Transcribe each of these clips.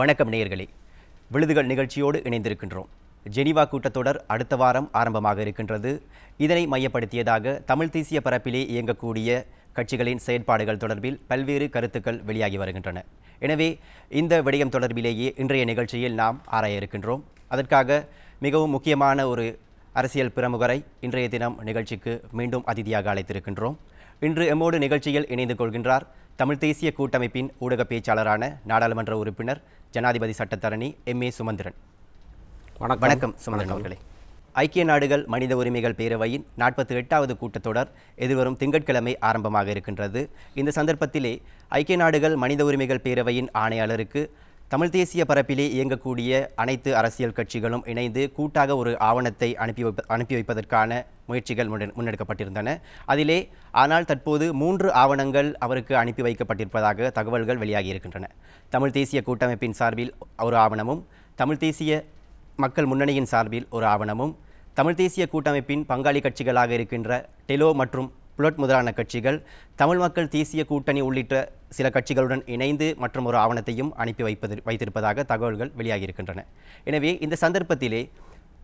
வணக்கம் நேயர்களே விழுதுகள் நிகழ்ச்சியோடு இணைந்திருக்கின்றோம் ஜெனீவா கூட்டத்தொடர் அடுத்த வாரம் ஆரம்பமாக இருக்கின்றது இதனை மையப்படுத்தியதாக தமிழ் தேசிய பரப்பிலே இயங்கக்கூடிய கட்சிகளின் செயற்பாடுகள் தொடர்பில் பல்வேறு கருத்துக்கள் வெளியாகி வருகின்றன எனவே இந்த விடயம் தொடர்பிலேயே இன்றைய நிகழ்ச்சியில் நாம் ஆராய இருக்கின்றோம் அதற்காக மிகவும் முக்கியமான ஒரு அரசியல் பிரமுகரை இன்றைய தினம் நிகழ்ச்சிக்கு மீண்டும் அதிதியாக அழைத்திருக்கின்றோம் இன்று எம்மோடு நிகழ்ச்சியில் இணைந்து கொள்கின்றார் தமிழ் தேசிய கூட்டமைப்பின் ஊடக பேச்சாளரான நாடாளுமன்ற உறுப்பினர் ஜனாதிபதி சட்டத்தரணி எம் ஏ சுமந்திரன் வணக்கம் வணக்கம் சுமந்திரன் அவர்களே ஐக்கிய நாடுகள் மனித உரிமைகள் பேரவையின் நாற்பத்தி எட்டாவது கூட்டத்தொடர் எதிர்வரும் திங்கட்கிழமை ஆரம்பமாக இருக்கின்றது இந்த சந்தர்ப்பத்திலே ஐக்கிய நாடுகள் மனித உரிமைகள் பேரவையின் ஆணையாளருக்கு தமிழ் தேசிய பரப்பிலே இயங்கக்கூடிய அனைத்து அரசியல் கட்சிகளும் இணைந்து கூட்டாக ஒரு ஆவணத்தை அனுப்பி வைப்ப அனுப்பி வைப்பதற்கான முயற்சிகள் முன்னெடுக்கப்பட்டிருந்தன அதிலே ஆனால் தற்போது மூன்று ஆவணங்கள் அவருக்கு அனுப்பி வைக்கப்பட்டிருப்பதாக தகவல்கள் வெளியாகி இருக்கின்றன தமிழ் தேசிய கூட்டமைப்பின் சார்பில் ஒரு ஆவணமும் தமிழ் தேசிய மக்கள் முன்னணியின் சார்பில் ஒரு ஆவணமும் தமிழ் தேசிய கூட்டமைப்பின் பங்காளி கட்சிகளாக இருக்கின்ற டெலோ மற்றும் புலட் முதலான கட்சிகள் தமிழ் மக்கள் தேசிய கூட்டணி உள்ளிட்ட சில கட்சிகளுடன் இணைந்து மற்றும் ஒரு ஆவணத்தையும் அனுப்பி வைப்பது வைத்திருப்பதாக தகவல்கள் வெளியாகியிருக்கின்றன எனவே இந்த சந்தர்ப்பத்திலே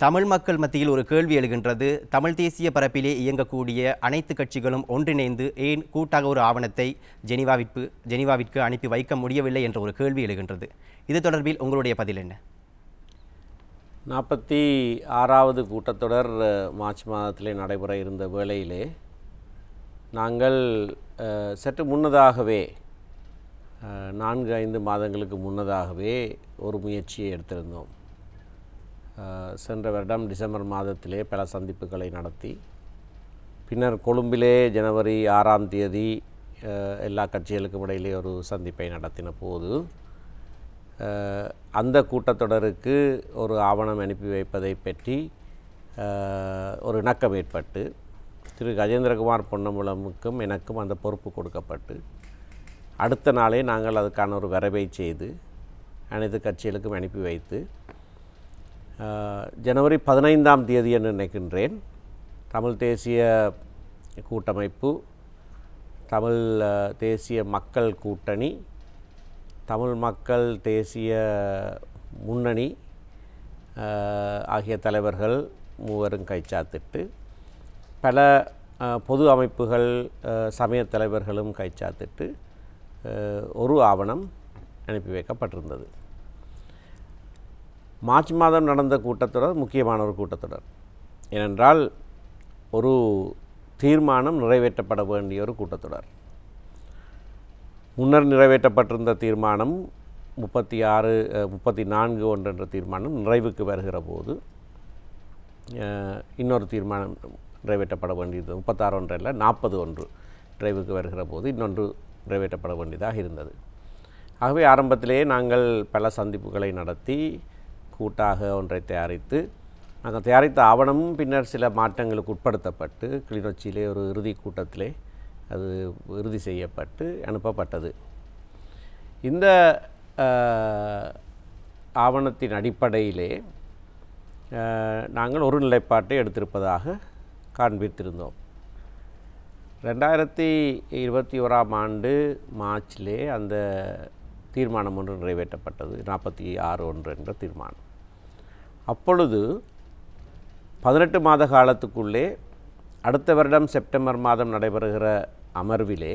தமிழ் மக்கள் மத்தியில் ஒரு கேள்வி எழுகின்றது தமிழ் தேசிய பரப்பிலே இயங்கக்கூடிய அனைத்து கட்சிகளும் ஒன்றிணைந்து ஏன் கூட்டாக ஒரு ஆவணத்தை ஜெனிவாவிற்கு ஜெனிவாவிற்கு அனுப்பி வைக்க முடியவில்லை என்ற ஒரு கேள்வி எழுகின்றது இது தொடர்பில் உங்களுடைய பதில் என்ன நாற்பத்தி ஆறாவது கூட்டத்தொடர் மார்ச் மாதத்திலே நடைபெற இருந்த வேளையிலே நாங்கள் சற்று முன்னதாகவே நான்கு ஐந்து மாதங்களுக்கு முன்னதாகவே ஒரு முயற்சியை எடுத்திருந்தோம் சென்ற வருடம் டிசம்பர் மாதத்திலே பல சந்திப்புகளை நடத்தி பின்னர் கொழும்பிலே ஜனவரி ஆறாம் தேதி எல்லா கட்சிகளுக்கும் இடையிலே ஒரு சந்திப்பை நடத்தின போது அந்த கூட்டத்தொடருக்கு ஒரு ஆவணம் அனுப்பி வைப்பதை பற்றி ஒரு இணக்கம் ஏற்பட்டு திரு கஜேந்திரகுமார் பொன்னமுலமுக்கும் எனக்கும் அந்த பொறுப்பு கொடுக்கப்பட்டு அடுத்த நாளே நாங்கள் அதுக்கான ஒரு வரவை செய்து அனைத்து கட்சிகளுக்கும் அனுப்பி வைத்து ஜனவரி பதினைந்தாம் தேதி என்று நினைக்கின்றேன் தமிழ் தேசிய கூட்டமைப்பு தமிழ் தேசிய மக்கள் கூட்டணி தமிழ் மக்கள் தேசிய முன்னணி ஆகிய தலைவர்கள் மூவரும் கைச்சாத்திட்டு பல பொது அமைப்புகள் சமய தலைவர்களும் கைச்சாத்திட்டு ஒரு ஆவணம் அனுப்பி வைக்கப்பட்டிருந்தது மார்ச் மாதம் நடந்த கூட்டத்தொடர் முக்கியமான ஒரு கூட்டத்தொடர் ஏனென்றால் ஒரு தீர்மானம் நிறைவேற்றப்பட வேண்டிய ஒரு கூட்டத்தொடர் முன்னர் நிறைவேற்றப்பட்டிருந்த தீர்மானம் முப்பத்தி ஆறு முப்பத்தி நான்கு ஒன்று என்ற தீர்மானம் நிறைவுக்கு வருகிற போது இன்னொரு தீர்மானம் நிறைவேற்றப்பட வேண்டியது முப்பத்தாறு ஒன்றில் நாற்பது ஒன்று நிறைவுக்கு வருகிற போது இன்னொன்று நிறைவேற்றப்பட வேண்டியதாக இருந்தது ஆகவே ஆரம்பத்திலேயே நாங்கள் பல சந்திப்புகளை நடத்தி கூட்டாக ஒன்றை தயாரித்து நாங்கள் தயாரித்த ஆவணமும் பின்னர் சில மாற்றங்களுக்கு உட்படுத்தப்பட்டு கிளிநொச்சியிலே ஒரு இறுதி கூட்டத்திலே அது இறுதி செய்யப்பட்டு அனுப்பப்பட்டது இந்த ஆவணத்தின் அடிப்படையிலே நாங்கள் ஒரு நிலைப்பாட்டை எடுத்திருப்பதாக காண்பித்திருந்தோம் ரெண்டாயிரத்தி இருபத்தி ஓராம் ஆண்டு மார்ச்சிலே அந்த தீர்மானம் ஒன்று நிறைவேற்றப்பட்டது நாற்பத்தி ஆறு ஒன்று என்ற தீர்மானம் அப்பொழுது பதினெட்டு மாத காலத்துக்குள்ளே அடுத்த வருடம் செப்டம்பர் மாதம் நடைபெறுகிற அமர்விலே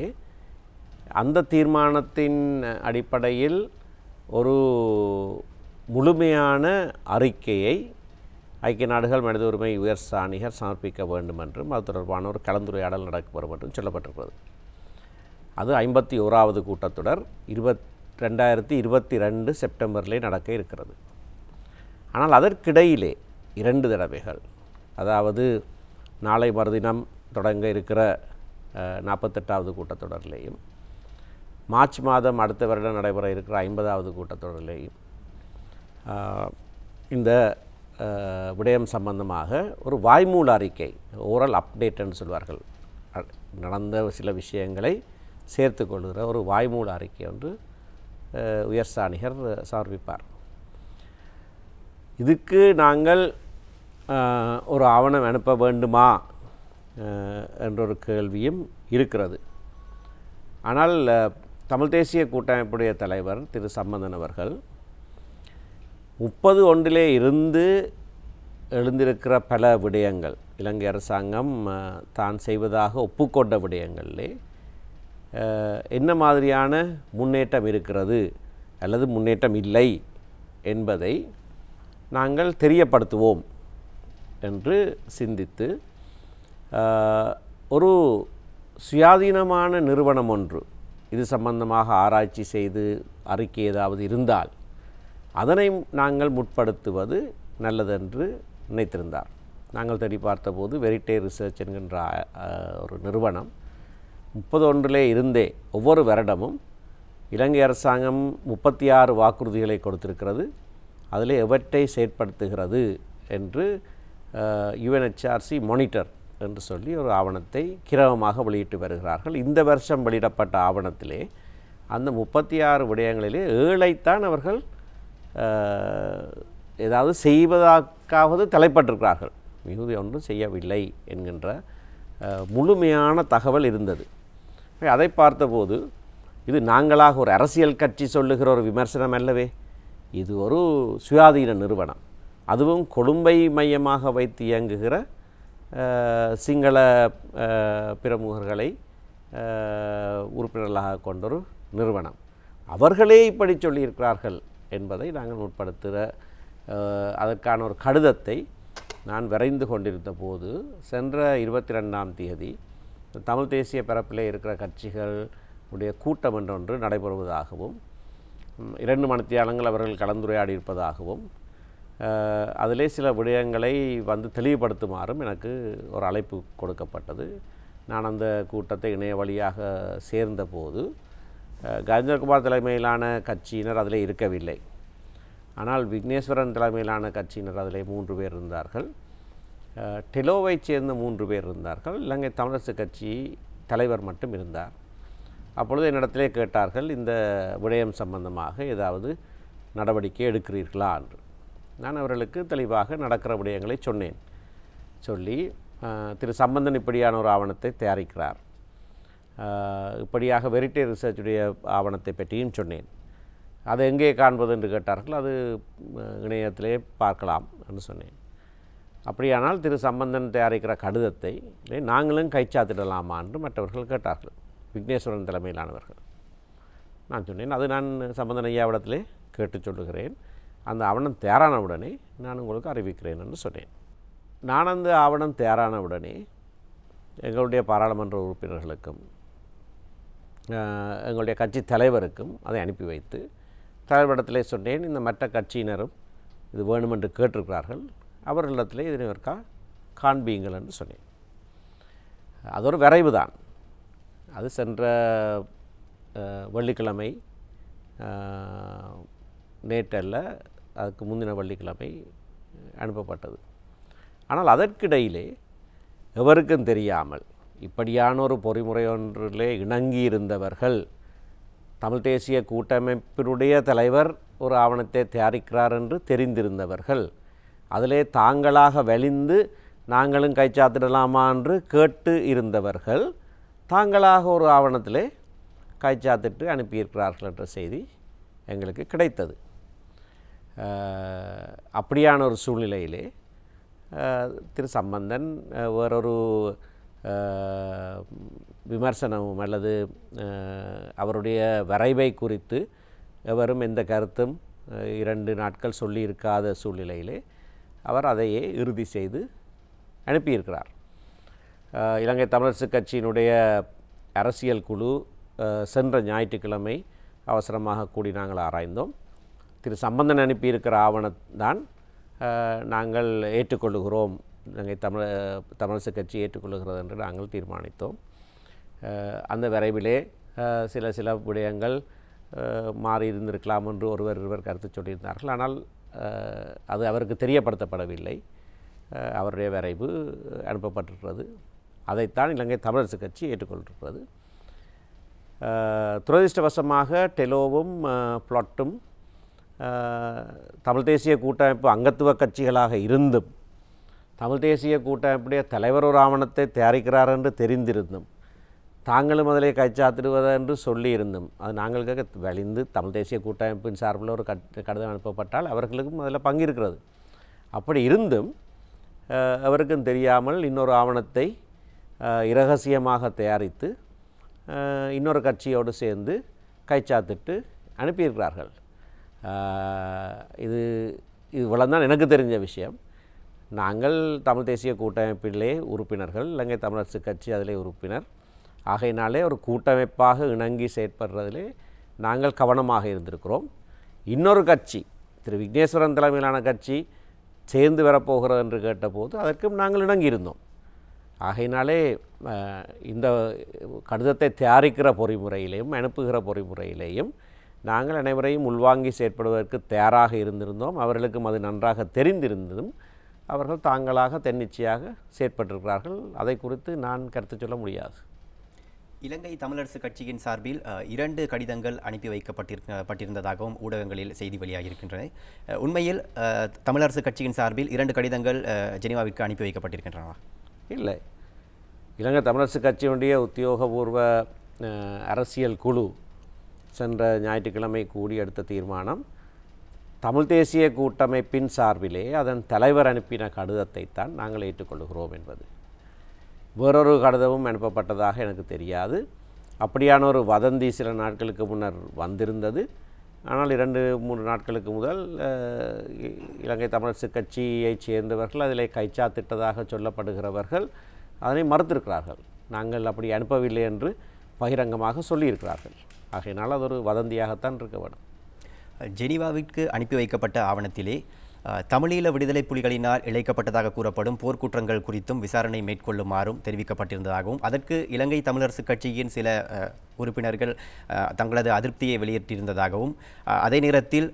அந்த தீர்மானத்தின் அடிப்படையில் ஒரு முழுமையான அறிக்கையை ஐக்கிய நாடுகள் மனித உரிமை உயர் சாணிகர் சமர்ப்பிக்க வேண்டும் என்றும் அது தொடர்பான ஒரு கலந்துரையாடல் நடக்கப்படும் என்றும் சொல்லப்பட்டிருக்கிறது அது ஐம்பத்தி ஓராவது கூட்டத்தொடர் இருபத் ரெண்டாயிரத்தி இருபத்தி ரெண்டு செப்டம்பரிலே நடக்க இருக்கிறது ஆனால் அதற்கிடையிலே இரண்டு தடவைகள் அதாவது நாளை மறுதினம் தொடங்க இருக்கிற நாற்பத்தெட்டாவது கூட்டத்தொடரிலேயும் மார்ச் மாதம் அடுத்த வருடம் நடைபெற இருக்கிற ஐம்பதாவது கூட்டத்தொடரிலேயும் இந்த விடயம் சம்பந்தமாக ஒரு வாய்மூல அறிக்கை ஓரல் அப்டேட்னு சொல்வார்கள் நடந்த சில விஷயங்களை சேர்த்து கொள்கிற ஒரு வாய்மூல அறிக்கை ஒன்று உயர் சாணிகர் சமர்ப்பிப்பார் இதுக்கு நாங்கள் ஒரு ஆவணம் அனுப்ப வேண்டுமா என்றொரு கேள்வியும் இருக்கிறது ஆனால் தமிழ் தேசிய கூட்டமைப்புடைய தலைவர் திரு சம்பந்தன் அவர்கள் முப்பது ஒன்றிலே இருந்து எழுந்திருக்கிற பல விடயங்கள் இலங்கை அரசாங்கம் தான் செய்வதாக ஒப்புக்கொண்ட விடயங்களிலே என்ன மாதிரியான முன்னேற்றம் இருக்கிறது அல்லது முன்னேற்றம் இல்லை என்பதை நாங்கள் தெரியப்படுத்துவோம் என்று சிந்தித்து ஒரு சுயாதீனமான நிறுவனம் ஒன்று இது சம்பந்தமாக ஆராய்ச்சி செய்து அறிக்கை ஏதாவது இருந்தால் அதனை நாங்கள் முற்படுத்துவது நல்லதென்று நினைத்திருந்தார் நாங்கள் தேடி பார்த்தபோது வெரிட்டே ரிசர்ச் என்கின்ற ஒரு நிறுவனம் முப்பதொன்றிலே இருந்தே ஒவ்வொரு வருடமும் இலங்கை அரசாங்கம் முப்பத்தி ஆறு வாக்குறுதிகளை கொடுத்திருக்கிறது அதில் எவற்றை செயற்படுத்துகிறது என்று யுஎன்ஹெச்ஆர்சி மானிட்டர் என்று சொல்லி ஒரு ஆவணத்தை கிரவமாக வெளியிட்டு வருகிறார்கள் இந்த வருஷம் வெளியிடப்பட்ட ஆவணத்திலே அந்த முப்பத்தி ஆறு விடயங்களிலே ஏழைத்தான் அவர்கள் ஏதாவது செய்வதற்காவது தலைப்பட்டிருக்கிறார்கள் மிகுதி ஒன்றும் செய்யவில்லை என்கின்ற முழுமையான தகவல் இருந்தது அதை பார்த்தபோது இது நாங்களாக ஒரு அரசியல் கட்சி சொல்லுகிற ஒரு விமர்சனம் அல்லவே இது ஒரு சுயாதீன நிறுவனம் அதுவும் கொழும்பை மையமாக வைத்து இயங்குகிற சிங்கள பிரமுகர்களை உறுப்பினர்களாக ஒரு நிறுவனம் அவர்களே இப்படி சொல்லியிருக்கிறார்கள் என்பதை நாங்கள் உட்படுத்துகிற அதற்கான ஒரு கடிதத்தை நான் விரைந்து கொண்டிருந்த போது சென்ற இருபத்தி ரெண்டாம் தேதி தமிழ் தேசிய பிறப்பிலே இருக்கிற கட்சிகள் உடைய கூட்டம் என்றொன்று நடைபெறுவதாகவும் இரண்டு மணித்தியாலங்கள் அவர்கள் கலந்துரையாடி இருப்பதாகவும் அதிலே சில விடயங்களை வந்து தெளிவுபடுத்துமாறும் எனக்கு ஒரு அழைப்பு கொடுக்கப்பட்டது நான் அந்த கூட்டத்தை இணைய வழியாக சேர்ந்தபோது கஜேந்திரகுமார் தலைமையிலான கட்சியினர் அதில் இருக்கவில்லை ஆனால் விக்னேஸ்வரன் தலைமையிலான கட்சியினர் அதில் மூன்று பேர் இருந்தார்கள் டெலோவை சேர்ந்த மூன்று பேர் இருந்தார்கள் இலங்கை தமிழரசு கட்சி தலைவர் மட்டும் இருந்தார் அப்பொழுது என்னிடத்திலே கேட்டார்கள் இந்த விடயம் சம்பந்தமாக ஏதாவது நடவடிக்கை எடுக்கிறீர்களா என்று நான் அவர்களுக்கு தெளிவாக நடக்கிற விடயங்களை சொன்னேன் சொல்லி திரு சம்பந்தன் இப்படியான ஒரு ஆவணத்தை தயாரிக்கிறார் இப்படியாக வெரிட்டே ரிசர்ச்சுடைய ஆவணத்தை பற்றியும் சொன்னேன் அதை எங்கே காண்பது என்று கேட்டார்கள் அது இணையத்திலே பார்க்கலாம் என்று சொன்னேன் அப்படியானால் திரு சம்பந்தன் தயாரிக்கிற கடிதத்தை நாங்களும் கைச்சாத்திடலாமா என்று மற்றவர்கள் கேட்டார்கள் விக்னேஸ்வரன் தலைமையிலானவர்கள் நான் சொன்னேன் அது நான் சம்பந்தன் ஐயாவிடத்திலே கேட்டு சொல்லுகிறேன் அந்த ஆவணம் தயாரான உடனே நான் உங்களுக்கு அறிவிக்கிறேன் என்று சொன்னேன் நான் அந்த ஆவணம் தயாரான உடனே எங்களுடைய பாராளுமன்ற உறுப்பினர்களுக்கும் எங்களுடைய கட்சி தலைவருக்கும் அதை அனுப்பி வைத்து தலைவரிடத்தில் சொன்னேன் இந்த மற்ற கட்சியினரும் இது வேணுமென்று கேட்டிருக்கிறார்கள் அவர்களிடத்தில் இதனவர்க்கா காண்பீங்கள் என்று சொன்னேன் அது ஒரு விரைவு தான் அது சென்ற வெள்ளிக்கிழமை நேற்றல்ல அதுக்கு முந்தின வெள்ளிக்கிழமை அனுப்பப்பட்டது ஆனால் அதற்கிடையிலே எவருக்கும் தெரியாமல் இப்படியான ஒரு பொறிமுறை ஒன்றிலே இருந்தவர்கள் தமிழ் தேசிய கூட்டமைப்பினுடைய தலைவர் ஒரு ஆவணத்தை தயாரிக்கிறார் என்று தெரிந்திருந்தவர்கள் அதிலே தாங்களாக வெளிந்து நாங்களும் சாத்திடலாமா என்று கேட்டு இருந்தவர்கள் தாங்களாக ஒரு ஆவணத்திலே சாத்திட்டு அனுப்பியிருக்கிறார்கள் என்ற செய்தி எங்களுக்கு கிடைத்தது அப்படியான ஒரு சூழ்நிலையிலே திரு சம்பந்தன் வேறொரு விமர்சனம் அல்லது அவருடைய வரைவை குறித்து எவரும் எந்த கருத்தும் இரண்டு நாட்கள் சொல்லியிருக்காத சூழ்நிலையிலே அவர் அதையே இறுதி செய்து அனுப்பியிருக்கிறார் இலங்கை தமிழரசு கட்சியினுடைய அரசியல் குழு சென்ற ஞாயிற்றுக்கிழமை அவசரமாக கூடி நாங்கள் ஆராய்ந்தோம் திரு சம்பந்தன் அனுப்பியிருக்கிற ஆவணம் தான் நாங்கள் ஏற்றுக்கொள்ளுகிறோம் நாங்கள் தமிழ தமிழரசு கட்சி ஏற்றுக்கொள்கிறது என்று நாங்கள் தீர்மானித்தோம் அந்த விரைவிலே சில சில விடயங்கள் மாறி இருந்திருக்கலாம் என்று ஒருவர் இருவர் கருத்து சொல்லியிருந்தார்கள் ஆனால் அது அவருக்கு தெரியப்படுத்தப்படவில்லை அவருடைய விரைவு அனுப்பப்பட்டிருக்கிறது அதைத்தான் இலங்கை தமிழரசு கட்சி ஏற்றுக்கொண்டிருக்கிறது துரதிருஷ்டவசமாக டெலோவும் பிளாட்டும் தமிழ் தேசிய கூட்டமைப்பு அங்கத்துவ கட்சிகளாக இருந்தும் தமிழ் தேசிய கூட்டமைப்புடைய தலைவர் ஒரு ஆவணத்தை தயாரிக்கிறார் என்று தெரிந்திருந்தோம் தாங்களும் அதிலே கைச்சாத்திடுவதா என்று சொல்லியிருந்தோம் அது நாங்களுக்காக வலிந்து தமிழ் தேசிய கூட்டமைப்பின் சார்பில் ஒரு கட் கடிதம் அனுப்பப்பட்டால் அவர்களுக்கும் அதில் பங்கு இருக்கிறது அப்படி இருந்தும் அவருக்கும் தெரியாமல் இன்னொரு ஆவணத்தை இரகசியமாக தயாரித்து இன்னொரு கட்சியோடு சேர்ந்து கைச்சாத்திட்டு அனுப்பியிருக்கிறார்கள் இது இது தான் எனக்கு தெரிஞ்ச விஷயம் நாங்கள் தமிழ் தேசிய கூட்டமைப்பிலே உறுப்பினர்கள் இலங்கை தமிழரசு கட்சி அதிலே உறுப்பினர் ஆகையினாலே ஒரு கூட்டமைப்பாக இணங்கி செயற்படுறதிலே நாங்கள் கவனமாக இருந்திருக்கிறோம் இன்னொரு கட்சி திரு விக்னேஸ்வரன் தலைமையிலான கட்சி சேர்ந்து வரப்போகிறது என்று கேட்டபோது அதற்கும் நாங்கள் இணங்கியிருந்தோம் ஆகையினாலே இந்த கடிதத்தை தயாரிக்கிற பொறிமுறையிலேயும் அனுப்புகிற பொறிமுறையிலேயும் நாங்கள் அனைவரையும் உள்வாங்கி செயற்படுவதற்கு தயாராக இருந்திருந்தோம் அவர்களுக்கும் அது நன்றாக தெரிந்திருந்ததும் அவர்கள் தாங்களாக தன்னிச்சையாக செயற்பட்டிருக்கிறார்கள் அதை குறித்து நான் கருத்து சொல்ல முடியாது இலங்கை தமிழரசு கட்சியின் சார்பில் இரண்டு கடிதங்கள் அனுப்பி வைக்கப்பட்டிருக்கப்பட்டிருந்ததாகவும் ஊடகங்களில் செய்தி வெளியாக இருக்கின்றன உண்மையில் தமிழரசு கட்சியின் சார்பில் இரண்டு கடிதங்கள் ஜெனிவாவிற்கு அனுப்பி வைக்கப்பட்டிருக்கின்றனவா இல்லை இலங்கை தமிழரசு கட்சியினுடைய உத்தியோகபூர்வ அரசியல் குழு சென்ற ஞாயிற்றுக்கிழமை கூடி எடுத்த தீர்மானம் தமிழ் தேசிய கூட்டமைப்பின் சார்பிலே அதன் தலைவர் அனுப்பின கடிதத்தை தான் நாங்கள் ஏற்றுக்கொள்கிறோம் என்பது வேறொரு கடிதமும் அனுப்பப்பட்டதாக எனக்கு தெரியாது அப்படியான ஒரு வதந்தி சில நாட்களுக்கு முன்னர் வந்திருந்தது ஆனால் இரண்டு மூன்று நாட்களுக்கு முதல் இலங்கை தமிழரசு கட்சியைச் சேர்ந்தவர்கள் அதில் கைச்சாத்திட்டதாக சொல்லப்படுகிறவர்கள் அதனை மறுத்திருக்கிறார்கள் நாங்கள் அப்படி அனுப்பவில்லை என்று பகிரங்கமாக சொல்லியிருக்கிறார்கள் ஆகையினால் அது ஒரு வதந்தியாகத்தான் இருக்க வேண்டும் ஜெனீவாவிற்கு அனுப்பி வைக்கப்பட்ட ஆவணத்திலே தமிழீழ விடுதலை புலிகளினால் இழைக்கப்பட்டதாக கூறப்படும் போர்க்குற்றங்கள் குறித்தும் விசாரணை மேற்கொள்ளுமாறும் தெரிவிக்கப்பட்டிருந்ததாகவும் அதற்கு இலங்கை தமிழரசு கட்சியின் சில உறுப்பினர்கள் தங்களது அதிருப்தியை வெளியிட்டிருந்ததாகவும் அதே நேரத்தில்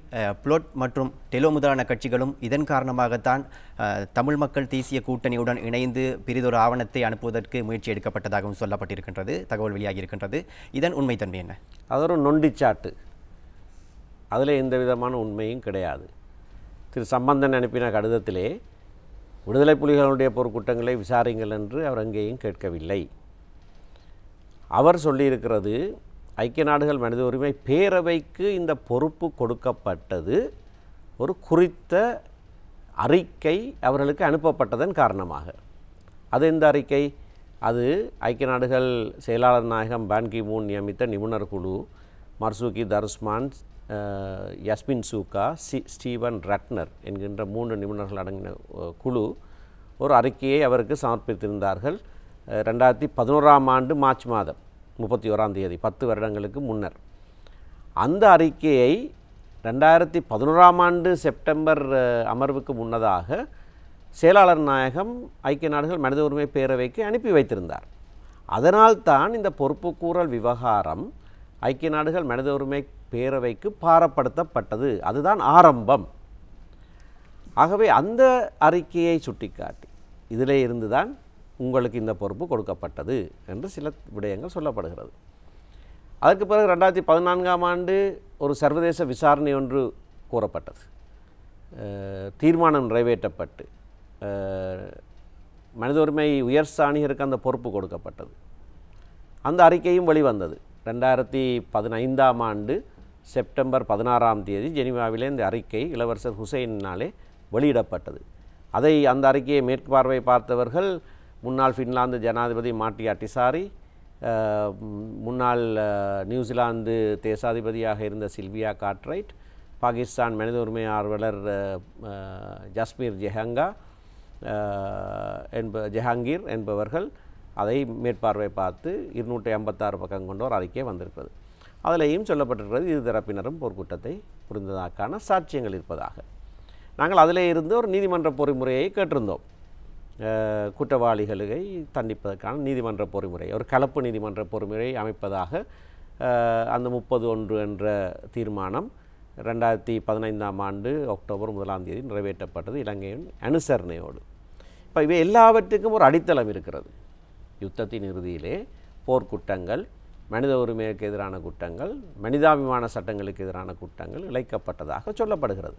புளோட் மற்றும் டெலோ முதலான கட்சிகளும் இதன் காரணமாகத்தான் தமிழ் மக்கள் தேசிய கூட்டணியுடன் இணைந்து பெரிதொரு ஆவணத்தை அனுப்புவதற்கு முயற்சி எடுக்கப்பட்டதாகவும் சொல்லப்பட்டிருக்கின்றது தகவல் வெளியாகியிருக்கின்றது இதன் உண்மைத்தன்மை என்ன அது ஒரு நொண்டிச்சாட்டு அதில் எந்த விதமான உண்மையும் கிடையாது திரு சம்பந்தன் அனுப்பின கடிதத்திலே விடுதலை புலிகளுடைய பொருட்கூட்டங்களை விசாரிங்கள் என்று அவர் அங்கேயும் கேட்கவில்லை அவர் சொல்லியிருக்கிறது ஐக்கிய நாடுகள் மனித உரிமை பேரவைக்கு இந்த பொறுப்பு கொடுக்கப்பட்டது ஒரு குறித்த அறிக்கை அவர்களுக்கு அனுப்பப்பட்டதன் காரணமாக அது எந்த அறிக்கை அது ஐக்கிய நாடுகள் செயலாளர் நாயகம் பான்கி மூன் நியமித்த நிபுணர் குழு மர்சூகி தர்ஸ்மான் யஸ்மின் சூக்கா சி ஸ்டீவன் ரட்னர் என்கின்ற மூன்று நிபுணர்கள் அடங்கின குழு ஒரு அறிக்கையை அவருக்கு சமர்ப்பித்திருந்தார்கள் ரெண்டாயிரத்தி பதினோராம் ஆண்டு மார்ச் மாதம் முப்பத்தி ஓராம் தேதி பத்து வருடங்களுக்கு முன்னர் அந்த அறிக்கையை ரெண்டாயிரத்தி பதினோராம் ஆண்டு செப்டம்பர் அமர்வுக்கு முன்னதாக செயலாளர் நாயகம் ஐக்கிய நாடுகள் மனித உரிமை பேரவைக்கு அனுப்பி வைத்திருந்தார் அதனால்தான் இந்த பொறுப்புக்கூறல் விவகாரம் ஐக்கிய நாடுகள் மனித உரிமை பேரவைக்கு பாரப்படுத்தப்பட்டது அதுதான் ஆரம்பம் ஆகவே அந்த அறிக்கையை சுட்டிக்காட்டி இதிலே இருந்து தான் உங்களுக்கு இந்த பொறுப்பு கொடுக்கப்பட்டது என்று சில விடயங்கள் சொல்லப்படுகிறது அதற்கு பிறகு ரெண்டாயிரத்தி பதினான்காம் ஆண்டு ஒரு சர்வதேச விசாரணை ஒன்று கூறப்பட்டது தீர்மானம் நிறைவேற்றப்பட்டு மனித உரிமை உயர் சாணிகருக்கு அந்த பொறுப்பு கொடுக்கப்பட்டது அந்த அறிக்கையும் வெளிவந்தது ரெண்டாயிரத்தி பதினைந்தாம் ஆண்டு செப்டம்பர் பதினாறாம் தேதி ஜெனிவாவிலே இந்த அறிக்கை இளவரசர் ஹுசைனாலே வெளியிடப்பட்டது அதை அந்த அறிக்கையை மேற்பார்வை பார்த்தவர்கள் முன்னாள் ஃபின்லாந்து ஜனாதிபதி மாட்டியா டிசாரி முன்னாள் நியூசிலாந்து தேசாதிபதியாக இருந்த சில்வியா காட்ரைட் பாகிஸ்தான் மனித உரிமை ஆர்வலர் ஜஸ்மீர் ஜெஹங்கா என்ப ஜஹாங்கீர் என்பவர்கள் அதை மேற்பார்வை பார்த்து இருநூற்றி ஐம்பத்தாறு பக்கம் கொண்டோர் அறிக்கை வந்திருக்கிறது அதிலேயும் சொல்லப்பட்டிருக்கிறது இரு தரப்பினரும் போர்க்கூட்டத்தை புரிந்ததற்கான சாட்சியங்கள் இருப்பதாக நாங்கள் அதிலே இருந்து ஒரு நீதிமன்ற பொறிமுறையை கேட்டிருந்தோம் குற்றவாளிகளை தண்டிப்பதற்கான நீதிமன்ற பொறிமுறை ஒரு கலப்பு நீதிமன்ற பொறிமுறை அமைப்பதாக அந்த முப்பது ஒன்று என்ற தீர்மானம் ரெண்டாயிரத்தி பதினைந்தாம் ஆண்டு அக்டோபர் முதலாம் தேதி நிறைவேற்றப்பட்டது இலங்கையின் அனுசரணையோடு இப்போ இவை எல்லாவற்றுக்கும் ஒரு அடித்தளம் இருக்கிறது யுத்தத்தின் இறுதியிலே போர்க்குற்றங்கள் மனித உரிமைக்கு எதிரான குற்றங்கள் மனிதாபிமான சட்டங்களுக்கு எதிரான குற்றங்கள் இழைக்கப்பட்டதாக சொல்லப்படுகிறது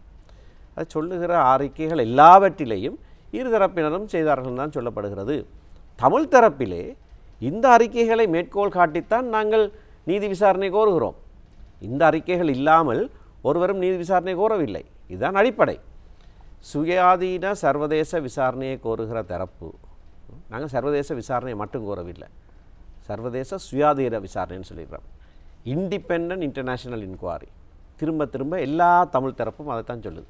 அது சொல்லுகிற அறிக்கைகள் எல்லாவற்றிலேயும் இருதரப்பினரும் செய்தார்கள் தான் சொல்லப்படுகிறது தமிழ் தரப்பிலே இந்த அறிக்கைகளை மேற்கோள் காட்டித்தான் நாங்கள் நீதி விசாரணை கோருகிறோம் இந்த அறிக்கைகள் இல்லாமல் ஒருவரும் நீதி விசாரணை கோரவில்லை இதுதான் அடிப்படை சுயாதீன சர்வதேச விசாரணையை கோருகிற தரப்பு நாங்கள் சர்வதேச விசாரணையை மட்டும் கோரவில்லை சர்வதேச சுயாதீர விசாரணைன்னு சொல்லிடுறோம் இண்டிபெண்ட் இன்டர்நேஷ்னல் இன்கொயரி திரும்ப திரும்ப எல்லா தமிழ் தரப்பும் அதை தான் சொல்லுது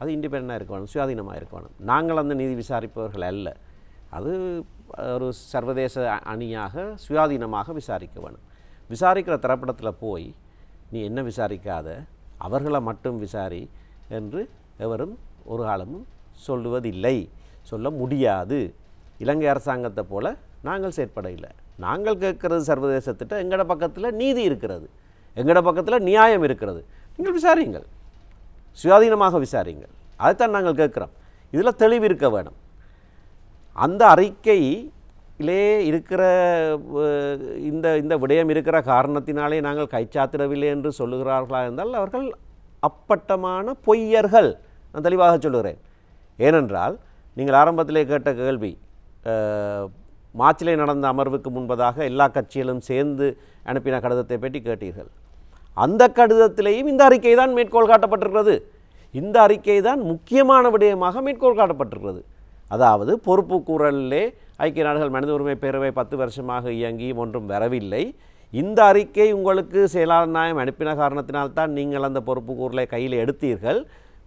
அது இண்டிபெண்டாக இருக்க வேணும் சுயாதீனமாக இருக்க வேணும் நாங்கள் அந்த நீதி விசாரிப்பவர்கள் அல்ல அது ஒரு சர்வதேச அணியாக சுயாதீனமாக விசாரிக்க வேணும் விசாரிக்கிற திரைப்படத்தில் போய் நீ என்ன விசாரிக்காத அவர்களை மட்டும் விசாரி என்று எவரும் ஒரு காலமும் சொல்லுவதில்லை சொல்ல முடியாது இலங்கை அரசாங்கத்தை போல் நாங்கள் செயற்பட இல்லை நாங்கள் கேட்கறது திட்டம் எங்களோட பக்கத்தில் நீதி இருக்கிறது எங்களோட பக்கத்தில் நியாயம் இருக்கிறது நீங்கள் விசாரியுங்கள் சுயாதீனமாக விசாரியுங்கள் அதைத்தான் நாங்கள் கேட்குறோம் இதில் தெளிவு இருக்க வேணும் அந்த அறிக்கையிலே இருக்கிற இந்த இந்த விடயம் இருக்கிற காரணத்தினாலே நாங்கள் கைச்சாத்திடவில்லை என்று சொல்லுகிறார்களா என்றால் அவர்கள் அப்பட்டமான பொய்யர்கள் நான் தெளிவாக சொல்லுகிறேன் ஏனென்றால் நீங்கள் ஆரம்பத்திலே கேட்ட கேள்வி மாச்சிலை நடந்த அமர்வுக்கு முன்பதாக எல்லா கட்சிகளும் சேர்ந்து அனுப்பின கடிதத்தை பற்றி கேட்டீர்கள் அந்த கடிதத்திலேயும் இந்த அறிக்கை தான் மேற்கோள் காட்டப்பட்டிருக்கிறது இந்த அறிக்கை தான் முக்கியமான விடயமாக மேற்கோள் காட்டப்பட்டிருக்கிறது அதாவது பொறுப்பு குரலிலே ஐக்கிய நாடுகள் மனித உரிமை பேரவை பத்து வருஷமாக இயங்கி ஒன்றும் வரவில்லை இந்த அறிக்கை உங்களுக்கு செயலாளர் நியாயம் அனுப்பின காரணத்தினால்தான் நீங்கள் அந்த பொறுப்பு கூறலை கையில் எடுத்தீர்கள்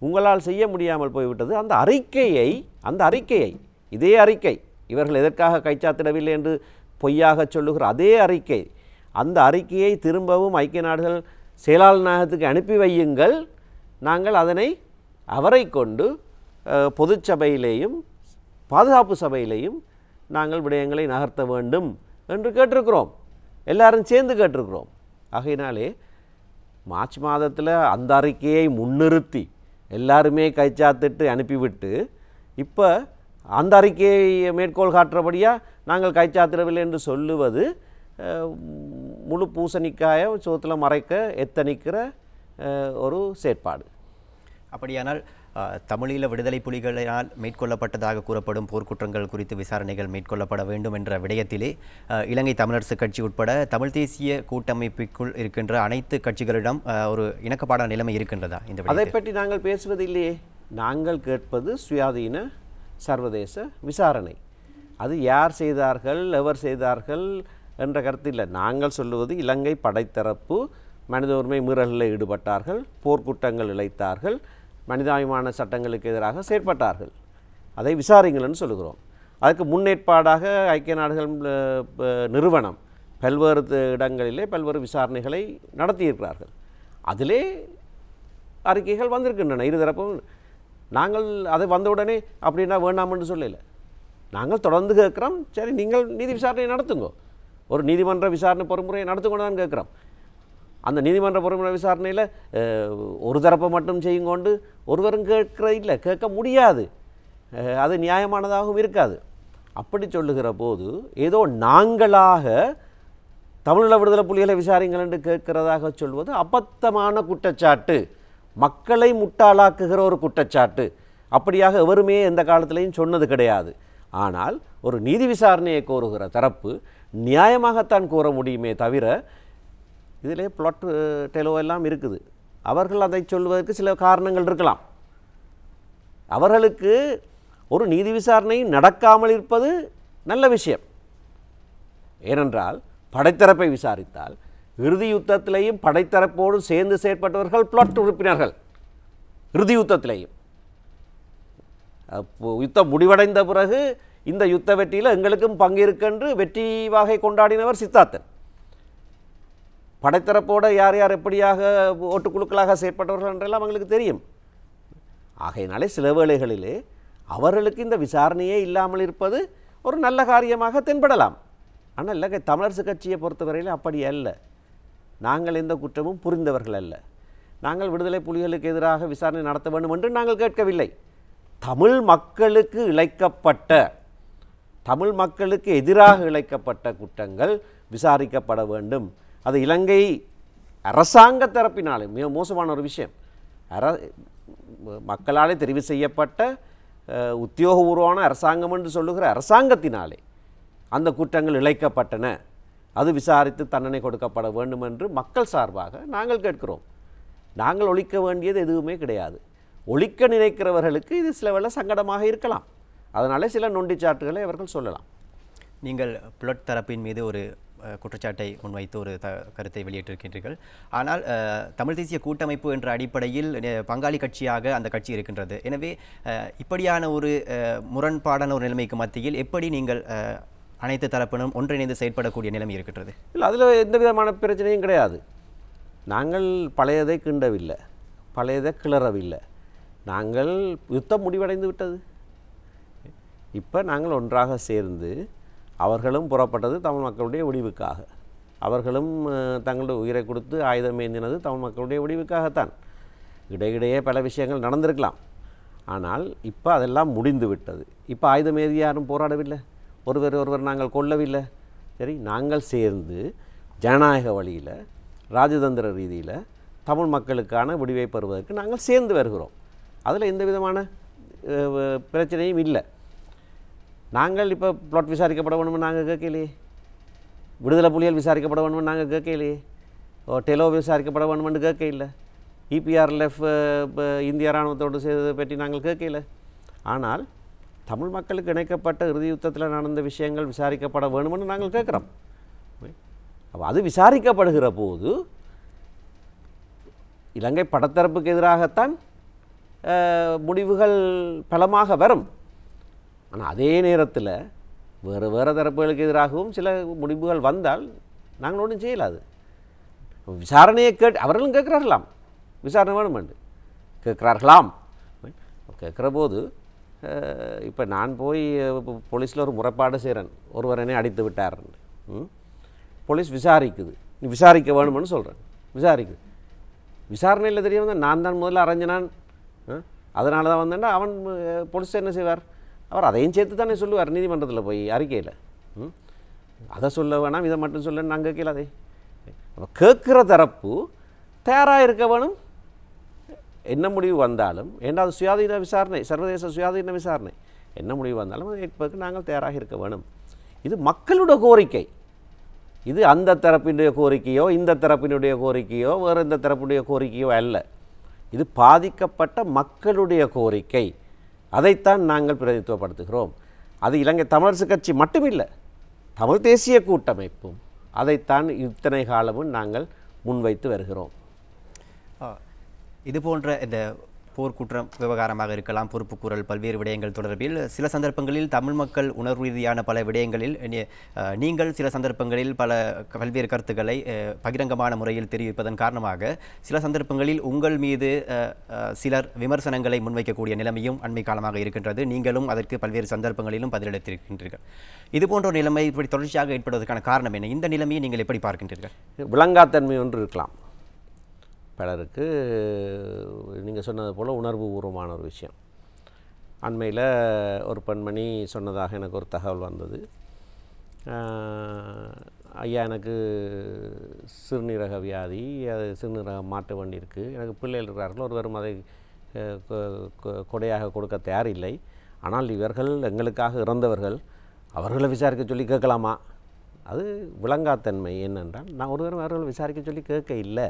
உங்களால் செய்ய முடியாமல் போய்விட்டது அந்த அறிக்கையை அந்த அறிக்கையை இதே அறிக்கை இவர்கள் எதற்காக கைச்சாத்திடவில்லை என்று பொய்யாக சொல்லுகிற அதே அறிக்கை அந்த அறிக்கையை திரும்பவும் ஐக்கிய நாடுகள் செயலாளர் நாயகத்துக்கு அனுப்பி வையுங்கள் நாங்கள் அதனை அவரை கொண்டு பொதுச்சபையிலேயும் பாதுகாப்பு சபையிலேயும் நாங்கள் விடயங்களை நகர்த்த வேண்டும் என்று கேட்டிருக்கிறோம் எல்லாரும் சேர்ந்து கேட்டிருக்கிறோம் ஆகையினாலே மார்ச் மாதத்தில் அந்த அறிக்கையை முன்னிறுத்தி எல்லாருமே கைச்சாத்திட்டு அனுப்பிவிட்டு இப்போ அந்த அறிக்கையை மேற்கோள் காட்டுறபடியாக நாங்கள் கைச்சாத்திடவில்லை என்று சொல்லுவது முழு பூசணிக்காய சோத்தில் மறைக்க எத்தனிக்கிற ஒரு செயற்பாடு அப்படியானால் தமிழீழ விடுதலை புலிகளினால் மேற்கொள்ளப்பட்டதாக கூறப்படும் போர்க்குற்றங்கள் குறித்து விசாரணைகள் மேற்கொள்ளப்பட வேண்டும் என்ற விடயத்திலே இலங்கை தமிழரசு கட்சி உட்பட தமிழ் தேசிய கூட்டமைப்புக்குள் இருக்கின்ற அனைத்து கட்சிகளிடம் ஒரு இணக்கப்பாடான நிலைமை இருக்கின்றதா இந்த அதை பற்றி நாங்கள் பேசுவதில்லையே நாங்கள் கேட்பது சுயாதீன சர்வதேச விசாரணை அது யார் செய்தார்கள் எவர் செய்தார்கள் என்ற கருத்து இல்லை நாங்கள் சொல்லுவது இலங்கை படைத்தரப்பு மனித உரிமை மீறல்களில் ஈடுபட்டார்கள் போர்க்குற்றங்கள் இழைத்தார்கள் மனிதாபிமான சட்டங்களுக்கு எதிராக செயற்பட்டார்கள் அதை விசாரிங்கள்னு சொல்லுகிறோம் அதுக்கு முன்னேற்பாடாக ஐக்கிய நாடுகள் நிறுவனம் பல்வேறு இடங்களிலே பல்வேறு விசாரணைகளை நடத்தியிருக்கிறார்கள் அதிலே அறிக்கைகள் வந்திருக்கின்றன இருதரப்பும் நாங்கள் அது வந்த உடனே அப்படின்னா வேண்டாம்னு சொல்லலை நாங்கள் தொடர்ந்து கேட்குறோம் சரி நீங்கள் நீதி விசாரணையை நடத்துங்கோ ஒரு நீதிமன்ற விசாரணை பொறுமுறையை நடத்துக்கொண்டு தான் கேட்குறோம் அந்த நீதிமன்ற பொறுமுறை விசாரணையில் ஒரு தரப்பை மட்டும் செய்யும் கொண்டு ஒருவரும் கேட்குற இல்லை கேட்க முடியாது அது நியாயமானதாகவும் இருக்காது அப்படி சொல்லுகிற போது ஏதோ நாங்களாக தமிழீழ விடுதலை புலிகளை விசாரிங்கள் என்று கேட்கிறதாக சொல்வது அபத்தமான குற்றச்சாட்டு மக்களை முட்டாளாக்குகிற ஒரு குற்றச்சாட்டு அப்படியாக எவருமே எந்த காலத்திலையும் சொன்னது கிடையாது ஆனால் ஒரு நீதி விசாரணையை கோருகிற தரப்பு நியாயமாகத்தான் கூற முடியுமே தவிர இதிலே பிளாட் டெலோ எல்லாம் இருக்குது அவர்கள் அதை சொல்வதற்கு சில காரணங்கள் இருக்கலாம் அவர்களுக்கு ஒரு நீதி விசாரணை நடக்காமல் இருப்பது நல்ல விஷயம் ஏனென்றால் படைத்தரப்பை விசாரித்தால் இறுதி யுத்தத்திலையும் படைத்தரப்போடு சேர்ந்து செயற்பட்டவர்கள் பிளாட் உறுப்பினர்கள் இறுதி யுத்தத்திலையும் அப்போ யுத்தம் முடிவடைந்த பிறகு இந்த யுத்த வெற்றியில் எங்களுக்கும் பங்கிருக்கென்று வெற்றி வாகை கொண்டாடினவர் சித்தார்த்தன் படைத்தரப்போட யார் யார் எப்படியாக ஓட்டுக்குழுக்களாக செயற்பட்டவர்கள் என்றெல்லாம் அவங்களுக்கு தெரியும் ஆகையினாலே சில வேளைகளிலே அவர்களுக்கு இந்த விசாரணையே இல்லாமல் இருப்பது ஒரு நல்ல காரியமாக தென்படலாம் ஆனால் இல்லை தமிழரசு கட்சியை பொறுத்தவரையில் அப்படி அல்ல நாங்கள் எந்த குற்றமும் புரிந்தவர்கள் அல்ல நாங்கள் விடுதலை புலிகளுக்கு எதிராக விசாரணை நடத்த வேண்டும் என்று நாங்கள் கேட்கவில்லை தமிழ் மக்களுக்கு இழைக்கப்பட்ட தமிழ் மக்களுக்கு எதிராக இழைக்கப்பட்ட குற்றங்கள் விசாரிக்கப்பட வேண்டும் அது இலங்கை அரசாங்க தரப்பினாலே மிக மோசமான ஒரு விஷயம் அர மக்களாலே தெரிவு செய்யப்பட்ட உத்தியோகபூர்வமான அரசாங்கம் என்று சொல்லுகிற அரசாங்கத்தினாலே அந்த குற்றங்கள் இழைக்கப்பட்டன அது விசாரித்து தண்டனை கொடுக்கப்பட வேண்டும் என்று மக்கள் சார்பாக நாங்கள் கேட்கிறோம் நாங்கள் ஒழிக்க வேண்டியது எதுவுமே கிடையாது ஒழிக்க நினைக்கிறவர்களுக்கு இது சில வேளை சங்கடமாக இருக்கலாம் அதனால் சில நொண்டிச்சாட்டுகளை அவர்கள் சொல்லலாம் நீங்கள் புலட் தரப்பின் மீது ஒரு குற்றச்சாட்டை முன்வைத்து ஒரு த கருத்தை வெளியிட்டிருக்கின்றீர்கள் ஆனால் தமிழ் தேசிய கூட்டமைப்பு என்ற அடிப்படையில் பங்காளி கட்சியாக அந்த கட்சி இருக்கின்றது எனவே இப்படியான ஒரு முரண்பாடான ஒரு நிலைமைக்கு மத்தியில் எப்படி நீங்கள் அனைத்து தரப்பினும் ஒன்றிணைந்து செயற்படக்கூடிய நிலைமை இருக்கின்றது இல்லை அதில் எந்த விதமான பிரச்சனையும் கிடையாது நாங்கள் பழையதை கிண்டவில்லை பழையதை கிளறவில்லை நாங்கள் யுத்தம் முடிவடைந்து விட்டது இப்போ நாங்கள் ஒன்றாக சேர்ந்து அவர்களும் புறப்பட்டது தமிழ் மக்களுடைய ஒடிவுக்காக அவர்களும் தங்களுடைய உயிரை கொடுத்து ஆயுதம் ஏந்தினது தமிழ் மக்களுடைய ஒடிவுக்காகத்தான் இடையிடையே பல விஷயங்கள் நடந்திருக்கலாம் ஆனால் இப்போ அதெல்லாம் முடிந்து விட்டது இப்போ ஆயுதம் ஏதி யாரும் போராடவில்லை ஒருவர் ஒருவர் நாங்கள் கொல்லவில்லை சரி நாங்கள் சேர்ந்து ஜனநாயக வழியில் ராஜதந்திர ரீதியில் தமிழ் மக்களுக்கான விடுவை பெறுவதற்கு நாங்கள் சேர்ந்து வருகிறோம் அதில் எந்த விதமான பிரச்சனையும் இல்லை நாங்கள் இப்போ ப்ளாட் விசாரிக்கப்பட வேணும்னு நாங்கள் கேட்கலையே விடுதலை புலிகள் விசாரிக்கப்பட வேணும்னு நாங்கள் கேட்கலையே டெலோ விசாரிக்கப்பட வேணுமென்னு கேட்க இல்லை e இபிஆர்எல்எஃப் இந்திய இராணுவத்தோடு செய்ததை பற்றி நாங்கள் கேட்கல ஆனால் தமிழ் மக்களுக்கு இணைக்கப்பட்ட இறுதி யுத்தத்தில் நடந்த விஷயங்கள் விசாரிக்கப்பட வேணும்னு நாங்கள் கேட்குறோம் அப்போ அது விசாரிக்கப்படுகிற போது இலங்கை படத்தரப்புக்கு எதிராகத்தான் முடிவுகள் பலமாக வரும் ஆனால் அதே நேரத்தில் வேறு வேறு தரப்புகளுக்கு எதிராகவும் சில முடிவுகள் வந்தால் நாங்கள் ஒன்றும் செய்யலாது விசாரணையை கேட்டு அவர்களும் கேட்குறார்களாம் விசாரணை வேணுமெண்டு கேட்குறார்களாம் கேட்குற போது இப்போ நான் போய் போலீஸில் ஒரு முறைப்பாடு செய்கிறேன் ஒருவர் என்னை அடித்து விட்டார்னு போலீஸ் விசாரிக்குது நீ விசாரிக்க வேணுமென்னு சொல்கிறேன் விசாரிக்குது விசாரணையில் தெரிய வந்து நான் தான் முதல்ல அரைஞ்சினான் அதனால தான் வந்தேன்னா அவன் போலீஸ் என்ன செய்வார் அவர் அதையும் சேர்த்து தானே சொல்லுவார் நீதிமன்றத்தில் போய் அறிக்கையில் அதை சொல்ல வேணாம் இதை மட்டும் சொல்ல நாங்கள் கேட்கல அப்போ கேட்குற தரப்பு தயாராக இருக்க வேணும் என்ன முடிவு வந்தாலும் ஏண்டாவது சுயாதீன விசாரணை சர்வதேச சுயாதீன விசாரணை என்ன முடிவு வந்தாலும் அதை ஏற்பதற்கு நாங்கள் தயாராக இருக்க வேணும் இது மக்களுடைய கோரிக்கை இது அந்த தரப்பினுடைய கோரிக்கையோ இந்த தரப்பினுடைய கோரிக்கையோ வேறு இந்த தரப்புடைய கோரிக்கையோ அல்ல இது பாதிக்கப்பட்ட மக்களுடைய கோரிக்கை அதைத்தான் நாங்கள் பிரதித்துவப்படுத்துகிறோம் அது இலங்கை தமிழரசு கட்சி மட்டுமில்லை தமிழ் தேசிய கூட்டமைப்பும் அதைத்தான் இத்தனை காலமும் நாங்கள் முன்வைத்து வருகிறோம் இது போன்ற இந்த போர்க்குற்றம் விவகாரமாக இருக்கலாம் பொறுப்புக்கூறல் பல்வேறு விடயங்கள் தொடர்பில் சில சந்தர்ப்பங்களில் தமிழ் மக்கள் உணர்வு ரீதியான பல விடயங்களில் நீங்கள் சில சந்தர்ப்பங்களில் பல பல்வேறு கருத்துக்களை பகிரங்கமான முறையில் தெரிவிப்பதன் காரணமாக சில சந்தர்ப்பங்களில் உங்கள் மீது சிலர் விமர்சனங்களை முன்வைக்கக்கூடிய நிலைமையும் அண்மை காலமாக இருக்கின்றது நீங்களும் அதற்கு பல்வேறு சந்தர்ப்பங்களிலும் பதிலளித்திருக்கின்றீர்கள் இதுபோன்ற நிலைமை இப்படி தொடர்ச்சியாக ஏற்படுவதற்கான காரணம் என்ன இந்த நிலைமையை நீங்கள் எப்படி பார்க்கின்றீர்கள் விளங்காத்தன்மை ஒன்று இருக்கலாம் பலருக்கு நீங்கள் சொன்னது போல் உணர்வு பூர்வமான ஒரு விஷயம் அண்மையில் ஒரு பெண்மணி சொன்னதாக எனக்கு ஒரு தகவல் வந்தது ஐயா எனக்கு சிறுநீரக வியாதி அது சிறுநீரக மாட்டு வண்டி இருக்குது எனக்கு பிள்ளைகள் இருக்கிறார்கள் வெறும் அதை கொடையாக கொடுக்க தயாரில்லை ஆனால் இவர்கள் எங்களுக்காக இறந்தவர்கள் அவர்களை விசாரிக்க சொல்லி கேட்கலாமா அது விளங்காத்தன்மை என்னென்றால் நான் ஒருவரும் அவர்கள் விசாரிக்க சொல்லி கேட்க இல்லை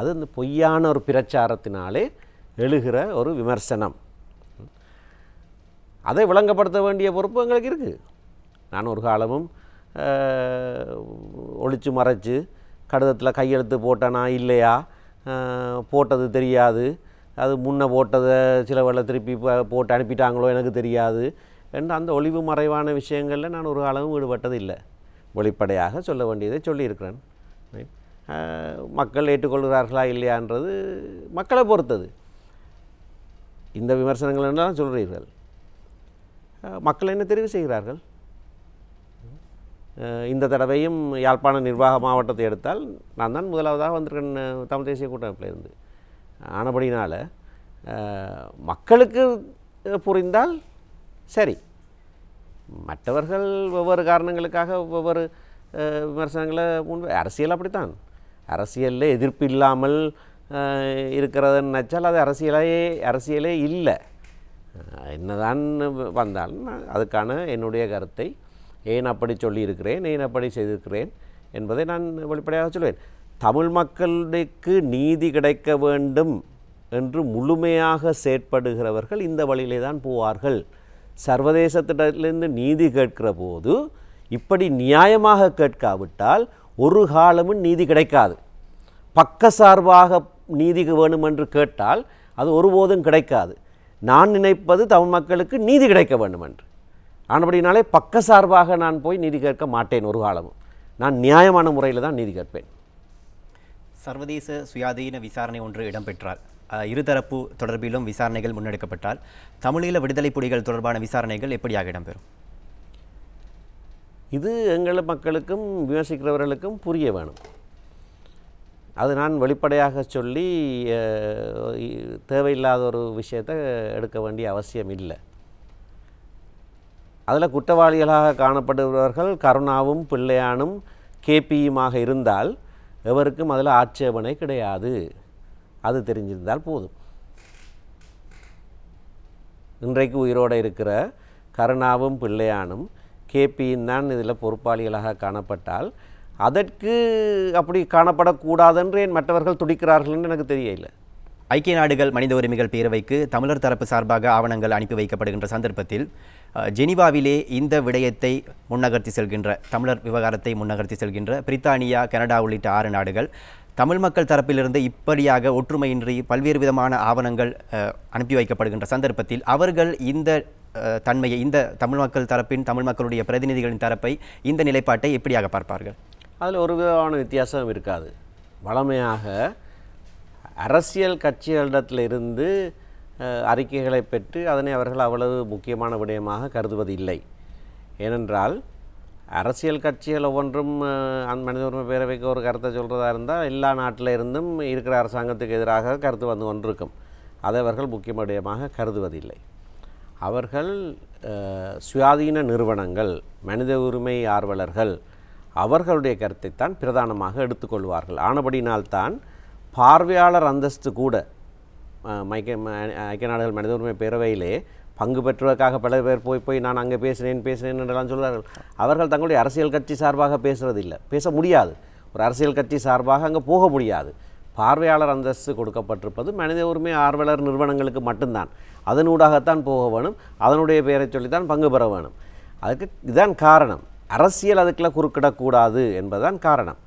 அது இந்த பொய்யான ஒரு பிரச்சாரத்தினாலே எழுகிற ஒரு விமர்சனம் அதை விளங்கப்படுத்த வேண்டிய பொறுப்பு எங்களுக்கு இருக்குது நான் ஒரு காலமும் ஒழிச்சு மறைச்சு கடிதத்தில் கையெழுத்து போட்டேனா இல்லையா போட்டது தெரியாது அது முன்னே போட்டதை சில வேலை திருப்பி போட்டு அனுப்பிட்டாங்களோ எனக்கு தெரியாது என்று அந்த ஒளிவு மறைவான விஷயங்களில் நான் ஒரு காலமும் ஈடுபட்டது இல்லை வெளிப்படையாக சொல்ல வேண்டியதை சொல்லியிருக்கிறேன் ரைட் மக்கள் ஏற்றுக்கொள்கிறார்களா இல்லையான்றது மக்களை பொறுத்தது இந்த விமர்சனங்கள் என்ன சொல்கிறீர்கள் மக்கள் என்ன தெரிவு செய்கிறார்கள் இந்த தடவையும் யாழ்ப்பாண நிர்வாக மாவட்டத்தை எடுத்தால் நான் தான் முதலாவதாக வந்திருக்கேன் தமிழ் தேசிய இருந்து ஆனபடினால் மக்களுக்கு புரிந்தால் சரி மற்றவர்கள் ஒவ்வொரு காரணங்களுக்காக ஒவ்வொரு விமர்சனங்களை முன்பு அரசியல் அப்படித்தான் அரசியலில் எதிர்ப்பு இல்லாமல் இருக்கிறதுன்னு நினச்சால் அது அரசியலே அரசியலே இல்லை என்னதான் வந்தாலும் நான் அதுக்கான என்னுடைய கருத்தை ஏன் அப்படி சொல்லியிருக்கிறேன் ஏன் அப்படி செய்திருக்கிறேன் என்பதை நான் வெளிப்படையாக சொல்வேன் தமிழ் மக்களுக்கு நீதி கிடைக்க வேண்டும் என்று முழுமையாக செயற்படுகிறவர்கள் இந்த வழியிலே தான் போவார்கள் சர்வதேசத்திடத்திலிருந்து நீதி கேட்கிற போது இப்படி நியாயமாக கேட்காவிட்டால் ஒரு காலமும் நீதி கிடைக்காது பக்க சார்பாக நீதி வேணும் என்று கேட்டால் அது ஒருபோதும் கிடைக்காது நான் நினைப்பது தமிழ் மக்களுக்கு நீதி கிடைக்க வேண்டும் என்று ஆனபடினாலே பக்க சார்பாக நான் போய் நீதி கேட்க மாட்டேன் ஒரு காலமும் நான் நியாயமான முறையில் தான் நீதி கேட்பேன் சர்வதேச சுயாதீன விசாரணை ஒன்று இடம்பெற்றார் இருதரப்பு தொடர்பிலும் விசாரணைகள் முன்னெடுக்கப்பட்டால் தமிழீழ விடுதலை புலிகள் தொடர்பான விசாரணைகள் எப்படியாக இடம்பெறும் இது எங்களை மக்களுக்கும் விமர்சிக்கிறவர்களுக்கும் புரிய வேணும் அது நான் வெளிப்படையாக சொல்லி தேவையில்லாத ஒரு விஷயத்தை எடுக்க வேண்டிய அவசியம் இல்லை அதில் குற்றவாளிகளாக காணப்படுபவர்கள் கருணாவும் பிள்ளையானும் கேபியுமாக இருந்தால் எவருக்கும் அதில் ஆட்சேபனை கிடையாது அது தெரிஞ்சிருந்தால் போதும் இன்றைக்கு உயிரோடு இருக்கிற கருணாவும் பிள்ளையானும் கேபியின் தான் இதில் பொறுப்பாளிகளாக காணப்பட்டால் அதற்கு அப்படி காணப்படக்கூடாதென்று என் மற்றவர்கள் துடிக்கிறார்கள் என்று எனக்கு தெரியல ஐக்கிய நாடுகள் மனித உரிமைகள் பேரவைக்கு தமிழர் தரப்பு சார்பாக ஆவணங்கள் அனுப்பி வைக்கப்படுகின்ற சந்தர்ப்பத்தில் ஜெனிவாவிலே இந்த விடயத்தை முன்னகர்த்தி செல்கின்ற தமிழர் விவகாரத்தை முன்னகர்த்தி செல்கின்ற பிரித்தானியா கனடா உள்ளிட்ட ஆறு நாடுகள் தமிழ் மக்கள் தரப்பிலிருந்து இப்படியாக ஒற்றுமையின்றி பல்வேறு விதமான ஆவணங்கள் அனுப்பி வைக்கப்படுகின்ற சந்தர்ப்பத்தில் அவர்கள் இந்த தன்மையை இந்த தமிழ் மக்கள் தரப்பின் தமிழ் மக்களுடைய பிரதிநிதிகளின் தரப்பை இந்த நிலைப்பாட்டை எப்படியாக பார்ப்பார்கள் அதில் ஒரு விதமான வித்தியாசம் இருக்காது வளமையாக அரசியல் கட்சிகளிடத்திலிருந்து அறிக்கைகளை பெற்று அதனை அவர்கள் அவ்வளவு முக்கியமான விடயமாக கருதுவதில்லை ஏனென்றால் அரசியல் கட்சிகள் ஒவ்வொன்றும் அந்த மனித உரிமை பேரவைக்கு ஒரு கருத்தை சொல்கிறதா இருந்தால் எல்லா நாட்டில் இருந்தும் இருக்கிற அரசாங்கத்துக்கு எதிராக கருத்து வந்து கொண்டிருக்கும் அதை அவர்கள் முக்கிய கருதுவதில்லை அவர்கள் சுயாதீன நிறுவனங்கள் மனித உரிமை ஆர்வலர்கள் அவர்களுடைய கருத்தை தான் பிரதானமாக எடுத்துக்கொள்வார்கள் ஆனபடினால்தான் பார்வையாளர் அந்தஸ்து கூட ஐக்கிய நாடுகள் மனித உரிமை பேரவையிலே பங்கு பெற்றுவதற்காக பல பேர் போய் போய் நான் அங்கே பேசினேன் பேசினேன் என்றெல்லாம் சொல்கிறார்கள் அவர்கள் தங்களுடைய அரசியல் கட்சி சார்பாக பேசுகிறது இல்லை பேச முடியாது ஒரு அரசியல் கட்சி சார்பாக அங்கே போக முடியாது பார்வையாளர் அந்தஸ்து கொடுக்கப்பட்டிருப்பது மனித உரிமை ஆர்வலர் நிறுவனங்களுக்கு மட்டும்தான் அதனூடாகத்தான் போக வேணும் அதனுடைய பெயரை சொல்லித்தான் பங்கு பெற வேணும் அதுக்கு இதுதான் காரணம் அரசியல் அதுக்கெல்லாம் குறுக்கிடக்கூடாது என்பதுதான் காரணம்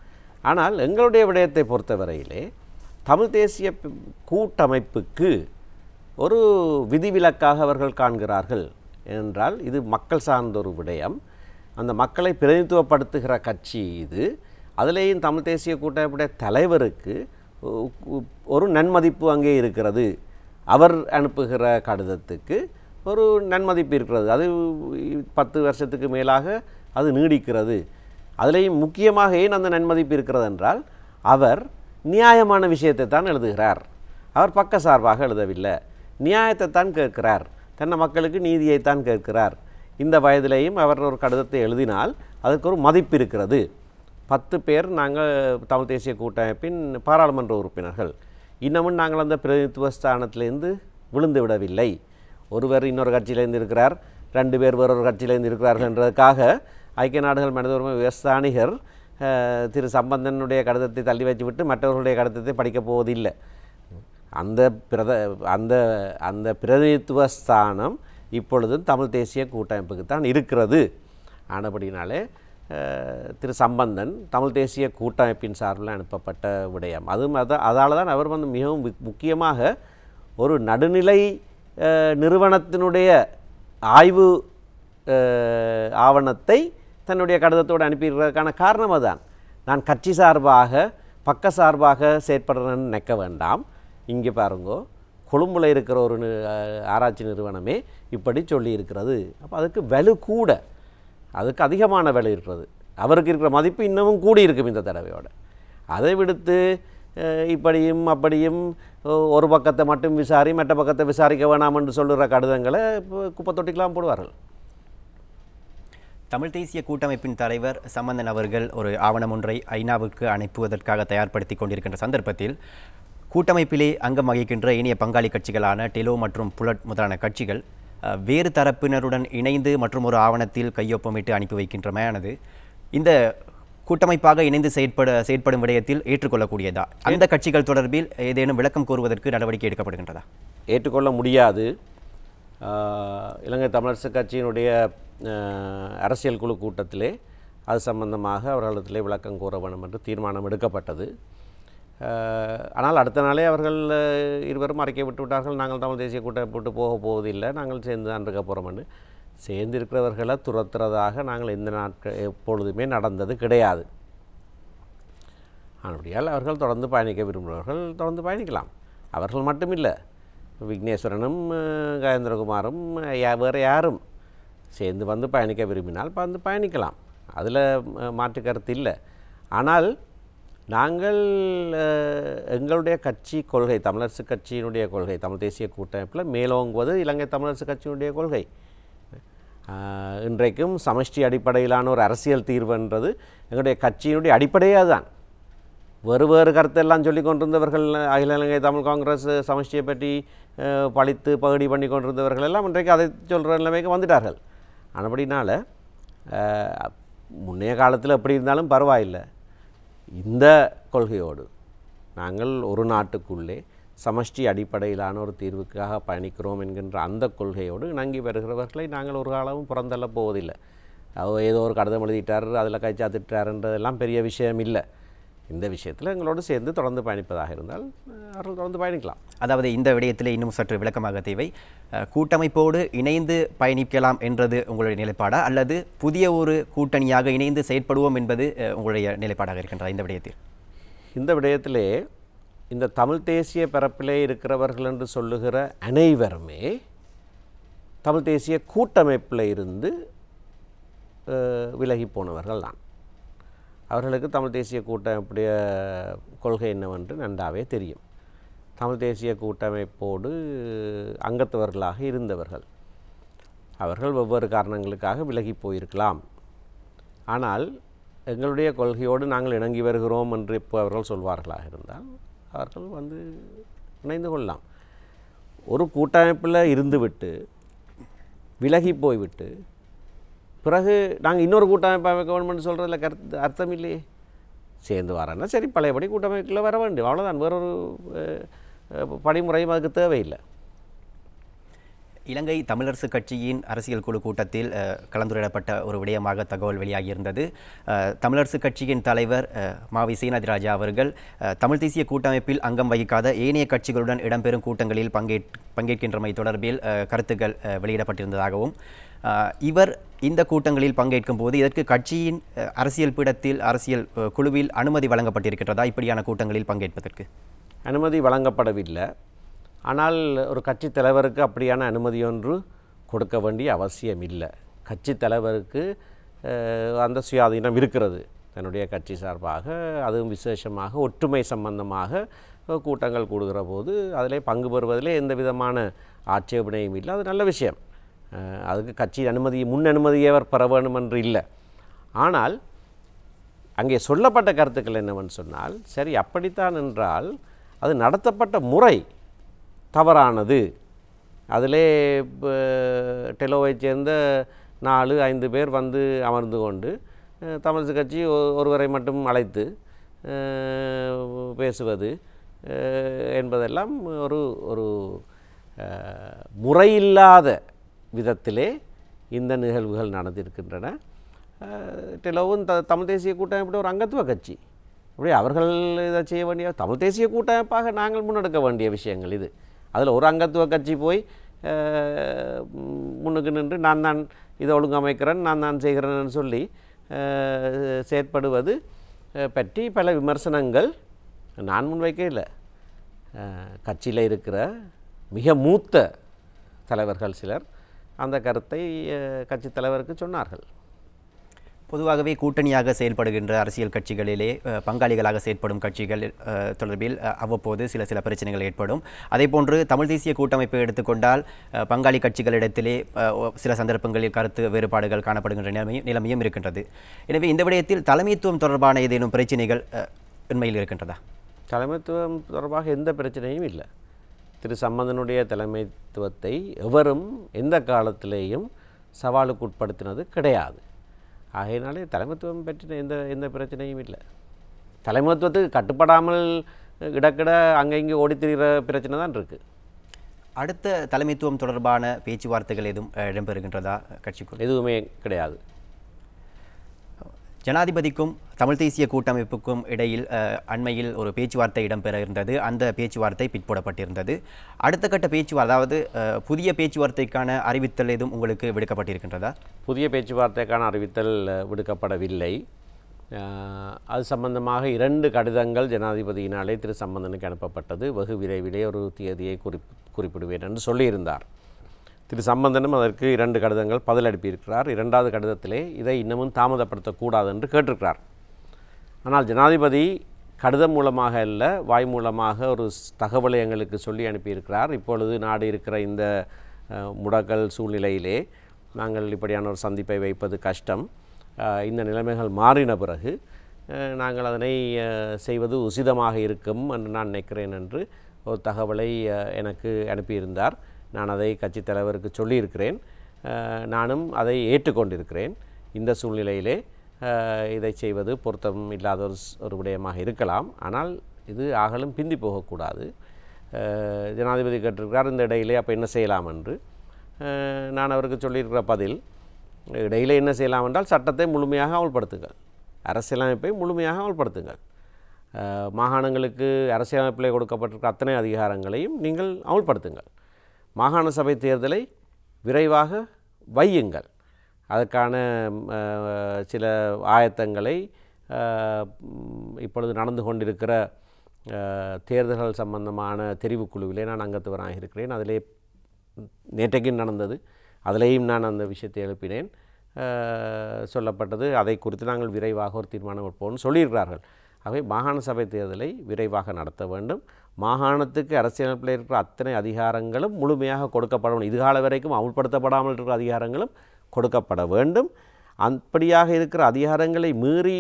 ஆனால் எங்களுடைய விடயத்தை பொறுத்தவரையிலே தமிழ் தேசிய கூட்டமைப்புக்கு ஒரு விதிவிலக்காக அவர்கள் காண்கிறார்கள் என்றால் இது மக்கள் சார்ந்த ஒரு விடயம் அந்த மக்களை பிரதிநிதித்துவப்படுத்துகிற கட்சி இது அதிலேயும் தமிழ் தேசிய கூட்டமைப்புடைய தலைவருக்கு ஒரு நன்மதிப்பு அங்கே இருக்கிறது அவர் அனுப்புகிற கடிதத்துக்கு ஒரு நன்மதிப்பு இருக்கிறது அது பத்து வருஷத்துக்கு மேலாக அது நீடிக்கிறது அதுலேயும் முக்கியமாக ஏன் அந்த நன்மதிப்பு இருக்கிறது என்றால் அவர் நியாயமான விஷயத்தை தான் எழுதுகிறார் அவர் பக்க சார்பாக எழுதவில்லை நியாயத்தைத்தான் கேட்கிறார் தன்னை மக்களுக்கு நீதியைத்தான் கேட்கிறார் இந்த வயதிலேயும் அவர் ஒரு கடிதத்தை எழுதினால் அதற்கு ஒரு மதிப்பு இருக்கிறது பத்து பேர் நாங்கள் தமிழ் தேசிய கூட்டமைப்பின் பாராளுமன்ற உறுப்பினர்கள் இன்னமும் நாங்கள் அந்த பிரதிநிதித்துவ ஸ்தானத்திலேருந்து விழுந்து விடவில்லை ஒருவர் இன்னொரு கட்சியிலேருந்து இருக்கிறார் ரெண்டு பேர் வேறொரு கட்சியிலேருந்து இருக்கிறார்கள் என்றதுக்காக ஐக்கிய நாடுகள் மனித உரிமை விவசாயிகர் திரு சம்பந்தனுடைய கடிதத்தை தள்ளி வச்சுவிட்டு மற்றவர்களுடைய கடிதத்தை படிக்கப் போவதில்லை அந்த பிரத அந்த அந்த பிரதிநிதித்துவ ஸ்தானம் இப்பொழுது தமிழ் தேசிய கூட்டமைப்புக்கு தான் இருக்கிறது ஆனபடினாலே திரு சம்பந்தன் தமிழ் தேசிய கூட்டமைப்பின் சார்பில் அனுப்பப்பட்ட விடயம் அதுவும் அதை அதால் தான் அவர் வந்து மிகவும் முக்கியமாக ஒரு நடுநிலை நிறுவனத்தினுடைய ஆய்வு ஆவணத்தை தன்னுடைய கடிதத்தோடு அனுப்பியிருக்கிறதுக்கான காரணம் அதுதான் நான் கட்சி சார்பாக பக்க சார்பாக செயற்படுறேன்னு நினைக்க வேண்டாம் இங்கே பாருங்கோ கொழும்பில் இருக்கிற ஒரு ஆராய்ச்சி நிறுவனமே இப்படி சொல்லி இருக்கிறது அப்போ அதுக்கு வலு கூட அதுக்கு அதிகமான விலை இருக்கிறது அவருக்கு இருக்கிற மதிப்பு இன்னமும் கூடி இருக்கும் இந்த தடவையோட அதை விடுத்து இப்படியும் அப்படியும் ஒரு பக்கத்தை மட்டும் விசாரி மற்ற பக்கத்தை விசாரிக்க வேணாம் என்று சொல்லுகிற கடிதங்களை இப்போ தொட்டிக்கெலாம் போடுவார்கள் தமிழ் தேசிய கூட்டமைப்பின் தலைவர் சம்பந்தன் அவர்கள் ஒரு ஆவணம் ஒன்றை ஐநாவுக்கு அனுப்புவதற்காக தயார்படுத்தி கொண்டிருக்கின்ற சந்தர்ப்பத்தில் கூட்டமைப்பிலே அங்கம் வகிக்கின்ற இணைய பங்காளி கட்சிகளான டெலோ மற்றும் புலட் முதலான கட்சிகள் வேறு தரப்பினருடன் இணைந்து மற்றும் ஒரு ஆவணத்தில் கையொப்பமிட்டு அனுப்பி வைக்கின்றமையானது இந்த கூட்டமைப்பாக இணைந்து செயற்பட செயற்படும் விடயத்தில் ஏற்றுக்கொள்ளக்கூடியதா அந்த கட்சிகள் தொடர்பில் ஏதேனும் விளக்கம் கோருவதற்கு நடவடிக்கை எடுக்கப்படுகின்றதா ஏற்றுக்கொள்ள முடியாது இலங்கை தமிழரசு கட்சியினுடைய அரசியல் குழு கூட்டத்திலே அது சம்பந்தமாக அவர்களிடத்திலே விளக்கம் கோர வேண்டும் என்று தீர்மானம் எடுக்கப்பட்டது ஆனால் அடுத்த நாளே அவர்கள் இருவரும் அறிக்கை விட்டு விட்டார்கள் நாங்கள் தமிழ் தேசிய கூட்டம் போட்டு போக போவதில்லை நாங்கள் சேர்ந்து தான் இருக்க போகிறோம்னு சேர்ந்திருக்கிறவர்களை துரத்துறதாக நாங்கள் இந்த நாட்கள் எப்பொழுதுமே நடந்தது கிடையாது அப்படியால் அவர்கள் தொடர்ந்து பயணிக்க விரும்புகிறவர்கள் தொடர்ந்து பயணிக்கலாம் அவர்கள் மட்டும் இல்லை விக்னேஸ்வரனும் கஜேந்திரகுமாரும் வேறு யாரும் சேர்ந்து வந்து பயணிக்க விரும்பினால் வந்து பயணிக்கலாம் அதில் மாற்று கருத்து இல்லை ஆனால் நாங்கள் எங்களுடைய கட்சி கொள்கை தமிழரசு கட்சியினுடைய கொள்கை தமிழ் தேசிய கூட்டமைப்பில் மேலோங்குவது இலங்கை தமிழரசு கட்சியினுடைய கொள்கை இன்றைக்கும் சமஷ்டி அடிப்படையிலான ஒரு அரசியல் தீர்வுன்றது எங்களுடைய கட்சியினுடைய அடிப்படையாக தான் வேறு வேறு கருத்தெல்லாம் சொல்லி கொண்டிருந்தவர்கள் அகில இலங்கை தமிழ் காங்கிரஸ் சமஷ்டியை பற்றி பழித்து பகுடி பண்ணி கொண்டிருந்தவர்கள் எல்லாம் இன்றைக்கு அதை சொல்கிற நிலைமைக்கு வந்துட்டார்கள் ஆனபடினால் முன்னைய காலத்தில் எப்படி இருந்தாலும் பரவாயில்லை இந்த கொள்கையோடு நாங்கள் ஒரு நாட்டுக்குள்ளே சமஷ்டி அடிப்படையிலான ஒரு தீர்வுக்காக பயணிக்கிறோம் என்கின்ற அந்த கொள்கையோடு இணங்கி வருகிறவர்களை நாங்கள் ஒரு காலமும் புறந்தள்ள போவதில்லை ஏதோ ஒரு கடிதம் எழுதிட்டார் அதில் கைச்சா பெரிய விஷயம் இல்லை இந்த விஷயத்தில் எங்களோடு சேர்ந்து தொடர்ந்து பயணிப்பதாக இருந்தால் அவர்கள் தொடர்ந்து பயணிக்கலாம் அதாவது இந்த விடயத்தில் இன்னும் சற்று விளக்கமாக தேவை கூட்டமைப்போடு இணைந்து பயணிக்கலாம் என்றது உங்களுடைய நிலைப்பாடா அல்லது புதிய ஒரு கூட்டணியாக இணைந்து செயற்படுவோம் என்பது உங்களுடைய நிலைப்பாடாக இருக்கின்றதா இந்த விடயத்தில் இந்த விடயத்திலே இந்த தமிழ் தேசிய பரப்பிலே இருக்கிறவர்கள் என்று சொல்லுகிற அனைவருமே தமிழ் தேசிய கூட்டமைப்பில் இருந்து விலகி போனவர்கள் தான் அவர்களுக்கு தமிழ் தேசிய கூட்டமைப்புடைய கொள்கை என்னவென்று நன்றாவே தெரியும் தமிழ் தேசிய கூட்டமைப்போடு அங்கத்தவர்களாக இருந்தவர்கள் அவர்கள் வெவ்வேறு காரணங்களுக்காக விலகி போயிருக்கலாம் ஆனால் எங்களுடைய கொள்கையோடு நாங்கள் இணங்கி வருகிறோம் என்று இப்போ அவர்கள் சொல்வார்களாக இருந்தால் அவர்கள் வந்து இணைந்து கொள்ளலாம் ஒரு கூட்டமைப்பில் இருந்துவிட்டு விலகி போய்விட்டு பிறகு நாங்கள் இன்னொரு கூட்டமைப்பாக கவர்மெண்ட் சொல்கிறதுல கருத்து அர்த்தம் இல்லையே சேர்ந்து வரேன்னா சரி பழையபடி கூட்டமைப்பில் வர வேண்டும் அவ்வளோதான் வேறொரு படிமுறையும் அதுக்கு தேவையில்லை இலங்கை தமிழரசு கட்சியின் அரசியல் குழு கூட்டத்தில் கலந்துரையாடப்பட்ட ஒரு விடயமாக தகவல் வெளியாகியிருந்தது தமிழரசு கட்சியின் தலைவர் மாவி சீனாதிராஜா அவர்கள் தமிழ் தேசிய கூட்டமைப்பில் அங்கம் வகிக்காத ஏனைய கட்சிகளுடன் இடம்பெறும் கூட்டங்களில் பங்கேற் பங்கேற்கின்றமை தொடர்பில் கருத்துக்கள் வெளியிடப்பட்டிருந்ததாகவும் இவர் இந்த கூட்டங்களில் பங்கேற்கும் போது இதற்கு கட்சியின் அரசியல் பீடத்தில் அரசியல் குழுவில் அனுமதி வழங்கப்பட்டிருக்கிறதா இப்படியான கூட்டங்களில் பங்கேற்பதற்கு அனுமதி வழங்கப்படவில்லை ஆனால் ஒரு கட்சி தலைவருக்கு அப்படியான அனுமதி ஒன்று கொடுக்க வேண்டிய அவசியம் இல்லை கட்சி தலைவருக்கு அந்த சுயாதீனம் இருக்கிறது தன்னுடைய கட்சி சார்பாக அதுவும் விசேஷமாக ஒற்றுமை சம்பந்தமாக கூட்டங்கள் கூடுகிற போது அதில் பங்கு பெறுவதில் எந்த விதமான ஆட்சேபனையும் இல்லை அது நல்ல விஷயம் அதுக்கு கட்சியின் அனுமதி முன் அனுமதியை அவர் பெற வேண்டும் என்று இல்லை ஆனால் அங்கே சொல்லப்பட்ட கருத்துக்கள் என்னவென்று சொன்னால் சரி அப்படித்தான் என்றால் அது நடத்தப்பட்ட முறை தவறானது அதிலே டெலோவை சேர்ந்த நாலு ஐந்து பேர் வந்து அமர்ந்து கொண்டு தமிழ் கட்சி ஒருவரை மட்டும் அழைத்து பேசுவது என்பதெல்லாம் ஒரு ஒரு முறையில்லாத விதத்திலே இந்த நிகழ்வுகள் நடந்திருக்கின்றன டெலோவும் த தமிழ் தேசிய கூட்டமைப்பில் ஒரு அங்கத்துவ கட்சி அப்படியே அவர்கள் இதை செய்ய வேண்டிய தமிழ் தேசிய கூட்டமைப்பாக நாங்கள் முன்னெடுக்க வேண்டிய விஷயங்கள் இது அதில் ஒரு அங்கத்துவ கட்சி போய் முன்னுக்கு நின்று நான் தான் இதை ஒழுங்கமைக்கிறேன் நான் தான் செய்கிறேன்னு சொல்லி செயற்படுவது பற்றி பல விமர்சனங்கள் நான் முன்வைக்க இல்லை கட்சியில் இருக்கிற மிக மூத்த தலைவர்கள் சிலர் அந்த கருத்தை கட்சி தலைவருக்கு சொன்னார்கள் பொதுவாகவே கூட்டணியாக செயல்படுகின்ற அரசியல் கட்சிகளிலே பங்காளிகளாக செயற்படும் கட்சிகள் தொடர்பில் அவ்வப்போது சில சில பிரச்சனைகள் ஏற்படும் அதே போன்று தமிழ் தேசிய கூட்டமைப்பை எடுத்துக்கொண்டால் பங்காளி கட்சிகளிடத்திலே சில சந்தர்ப்பங்களில் கருத்து வேறுபாடுகள் காணப்படுகின்ற நிலைமையும் நிலைமையும் இருக்கின்றது எனவே இந்த விடயத்தில் தலைமைத்துவம் தொடர்பான ஏதேனும் பிரச்சனைகள் உண்மையில் இருக்கின்றதா தலைமைத்துவம் தொடர்பாக எந்த பிரச்சனையும் இல்லை திரு சம்பந்தனுடைய தலைமைத்துவத்தை எவரும் எந்த காலத்திலேயும் சவாலுக்கு உட்படுத்தினது கிடையாது ஆகையினாலே தலைமைத்துவம் பற்றின எந்த எந்த பிரச்சனையும் இல்லை தலைமைத்துவத்துக்கு கட்டுப்படாமல் இடக்கிட அங்கே இங்கே ஓடித்திரிகிற பிரச்சனை தான் இருக்குது அடுத்த தலைமைத்துவம் தொடர்பான பேச்சுவார்த்தைகள் எதுவும் இடம்பெறுகின்றதா கட்சிக்குள் எதுவுமே கிடையாது ஜனாதிபதிக்கும் தமிழ் தேசிய கூட்டமைப்புக்கும் இடையில் அண்மையில் ஒரு பேச்சுவார்த்தை இடம்பெற இருந்தது அந்த பேச்சுவார்த்தை பிற்போடப்பட்டிருந்தது அடுத்த கட்ட பேச்சுவார்த்தை அதாவது புதிய பேச்சுவார்த்தைக்கான அறிவித்தல் எதுவும் உங்களுக்கு விடுக்கப்பட்டிருக்கின்றதா புதிய பேச்சுவார்த்தைக்கான அறிவித்தல் விடுக்கப்படவில்லை அது சம்பந்தமாக இரண்டு கடிதங்கள் ஜனாதிபதியினாலே திரு சம்பந்தனுக்கு அனுப்பப்பட்டது வெகு விரைவிலே ஒரு தேதியை குறிப் குறிப்பிடுவேன் என்று சொல்லியிருந்தார் திரு சம்பந்தனும் அதற்கு இரண்டு கடிதங்கள் பதில் அனுப்பியிருக்கிறார் இரண்டாவது கடிதத்திலே இதை இன்னமும் தாமதப்படுத்தக்கூடாது என்று கேட்டிருக்கிறார் ஆனால் ஜனாதிபதி கடிதம் மூலமாக அல்ல வாய் மூலமாக ஒரு தகவலை எங்களுக்கு சொல்லி அனுப்பியிருக்கிறார் இப்பொழுது நாடு இருக்கிற இந்த முடக்கல் சூழ்நிலையிலே நாங்கள் இப்படியான ஒரு சந்திப்பை வைப்பது கஷ்டம் இந்த நிலைமைகள் மாறின பிறகு நாங்கள் அதனை செய்வது உசிதமாக இருக்கும் என்று நான் நினைக்கிறேன் என்று ஒரு தகவலை எனக்கு அனுப்பியிருந்தார் நான் அதை கட்சித் தலைவருக்கு சொல்லியிருக்கிறேன் நானும் அதை ஏற்றுக்கொண்டிருக்கிறேன் இந்த சூழ்நிலையிலே இதை செய்வது பொருத்தம் இல்லாத ஒரு ஒரு விடயமாக இருக்கலாம் ஆனால் இது ஆகலும் பிந்தி போகக்கூடாது ஜனாதிபதி கேட்டிருக்கிறார் இந்த இடையிலே அப்போ என்ன செய்யலாம் என்று நான் அவருக்கு சொல்லியிருக்கிற பதில் இடையிலே என்ன செய்யலாம் என்றால் சட்டத்தை முழுமையாக அமல்படுத்துங்கள் அரசியலமைப்பை முழுமையாக அமல்படுத்துங்கள் மாகாணங்களுக்கு அரசியலமைப்பில் கொடுக்கப்பட்டிருக்கிற அத்தனை அதிகாரங்களையும் நீங்கள் அமல்படுத்துங்கள் மாகாண சபை தேர்தலை விரைவாக வையுங்கள் அதற்கான சில ஆயத்தங்களை இப்பொழுது நடந்து கொண்டிருக்கிற தேர்தல்கள் சம்பந்தமான தெரிவுக்குழுவிலே நான் அங்கத்துவராக இருக்கிறேன் அதிலே நேற்றைக்கும் நடந்தது அதிலேயும் நான் அந்த விஷயத்தை எழுப்பினேன் சொல்லப்பட்டது அதை குறித்து நாங்கள் விரைவாக ஒரு தீர்மானம் எடுப்போம்னு சொல்லியிருக்கிறார்கள் ஆகவே மாகாண சபை தேர்தலை விரைவாக நடத்த வேண்டும் மாகாணத்துக்கு அரசியலமைப்பில் இருக்கிற அத்தனை அதிகாரங்களும் முழுமையாக கொடுக்கப்படணும் இதுகால வரைக்கும் அமுல்படுத்தப்படாமல் இருக்கிற அதிகாரங்களும் கொடுக்கப்பட வேண்டும் அப்படியாக இருக்கிற அதிகாரங்களை மீறி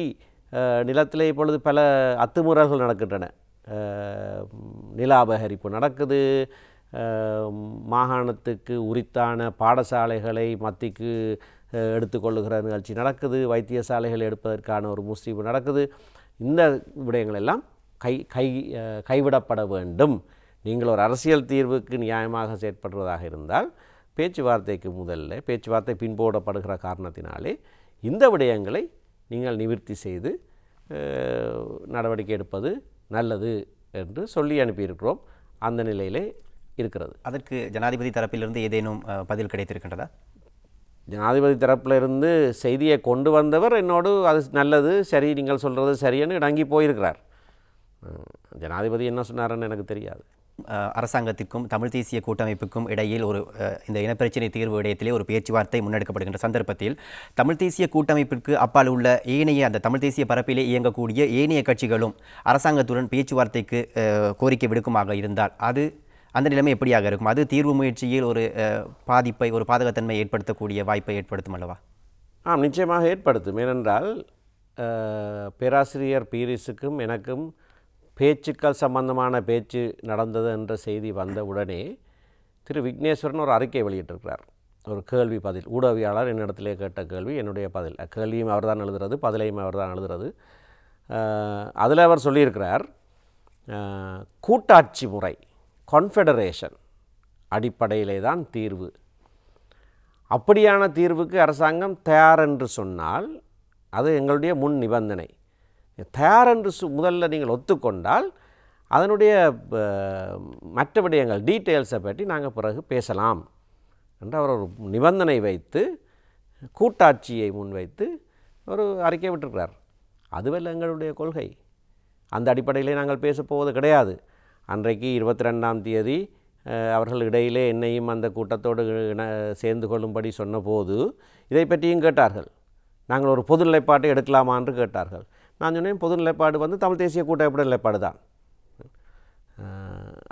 நிலத்திலே இப்பொழுது பல அத்துமுறல்கள் நடக்கின்றன அபகரிப்பு நடக்குது மாகாணத்துக்கு உரித்தான பாடசாலைகளை மத்திக்கு எடுத்துக்கொள்ளுகிற நிகழ்ச்சி நடக்குது வைத்தியசாலைகள் எடுப்பதற்கான ஒரு முஸ்லீம் நடக்குது இந்த விடயங்கள் எல்லாம் கை கை கைவிடப்பட வேண்டும் நீங்கள் ஒரு அரசியல் தீர்வுக்கு நியாயமாக செயற்படுவதாக இருந்தால் பேச்சுவார்த்தைக்கு முதல்ல பேச்சுவார்த்தை பின்போடப்படுகிற காரணத்தினாலே இந்த விடயங்களை நீங்கள் நிவர்த்தி செய்து நடவடிக்கை எடுப்பது நல்லது என்று சொல்லி அனுப்பியிருக்கிறோம் அந்த நிலையிலே இருக்கிறது அதற்கு ஜனாதிபதி தரப்பிலிருந்து ஏதேனும் பதில் கிடைத்திருக்கின்றதா ஜனாதிபதி தரப்பில் இருந்து செய்தியை கொண்டு வந்தவர் என்னோடு அது நல்லது சரி நீங்கள் சொல்கிறது சரின்னு இடங்கி போயிருக்கிறார் ஜனாதிபதி என்ன சொன்னார்ன்னு எனக்கு தெரியாது அரசாங்கத்திற்கும் தமிழ் தேசிய கூட்டமைப்புக்கும் இடையில் ஒரு இந்த இனப்பிரச்சினை தீர்வு விடயத்திலே ஒரு பேச்சுவார்த்தை முன்னெடுக்கப்படுகின்ற சந்தர்ப்பத்தில் தமிழ் தேசிய கூட்டமைப்பிற்கு அப்பால் உள்ள ஏனைய அந்த தமிழ் தேசிய பரப்பிலே இயங்கக்கூடிய ஏனைய கட்சிகளும் அரசாங்கத்துடன் பேச்சுவார்த்தைக்கு கோரிக்கை விடுக்குமாக இருந்தால் அது அந்த நிலைமை எப்படியாக இருக்கும் அது தீர்வு முயற்சியில் ஒரு பாதிப்பை ஒரு பாதகத்தன்மை ஏற்படுத்தக்கூடிய வாய்ப்பை ஏற்படுத்தும் அல்லவா ஆம் நிச்சயமாக ஏற்படுத்தும் ஏனென்றால் பேராசிரியர் பீரிஸுக்கும் எனக்கும் பேச்சுக்கள் சம்பந்தமான பேச்சு நடந்தது என்ற செய்தி வந்த உடனே திரு விக்னேஸ்வரன் ஒரு அறிக்கை வெளியிட்டிருக்கிறார் ஒரு கேள்வி பதில் ஊடகவியாளர் என்னிடத்திலே கேட்ட கேள்வி என்னுடைய பதில் கேள்வியும் அவர் தான் எழுதுறது பதிலையும் அவர் தான் எழுதுறது அதில் அவர் சொல்லியிருக்கிறார் கூட்டாட்சி முறை கொன்ஃபெடரேஷன் அடிப்படையிலே தான் தீர்வு அப்படியான தீர்வுக்கு அரசாங்கம் தயார் என்று சொன்னால் அது எங்களுடைய முன் நிபந்தனை தயார் என்று முதல்ல நீங்கள் ஒத்துக்கொண்டால் அதனுடைய மற்ற விடயங்கள் டீட்டெயில்ஸை பற்றி நாங்கள் பிறகு பேசலாம் என்று அவர் ஒரு நிபந்தனை வைத்து கூட்டாட்சியை முன்வைத்து ஒரு அறிக்கை விட்டுருக்கிறார் அதுவல்ல எங்களுடைய கொள்கை அந்த அடிப்படையிலே நாங்கள் பேசப்போவது கிடையாது அன்றைக்கு இருபத்தி ரெண்டாம் தேதி அவர்கள் இடையிலே என்னையும் அந்த கூட்டத்தோடு சேர்ந்து கொள்ளும்படி சொன்னபோது இதை பற்றியும் கேட்டார்கள் நாங்கள் ஒரு பொது நிலைப்பாட்டை எடுக்கலாமா என்று கேட்டார்கள் நான் சொன்னேன் பொது நிலைப்பாடு வந்து தமிழ் தேசிய கூட்டமைப்பு நிலைப்பாடு தான்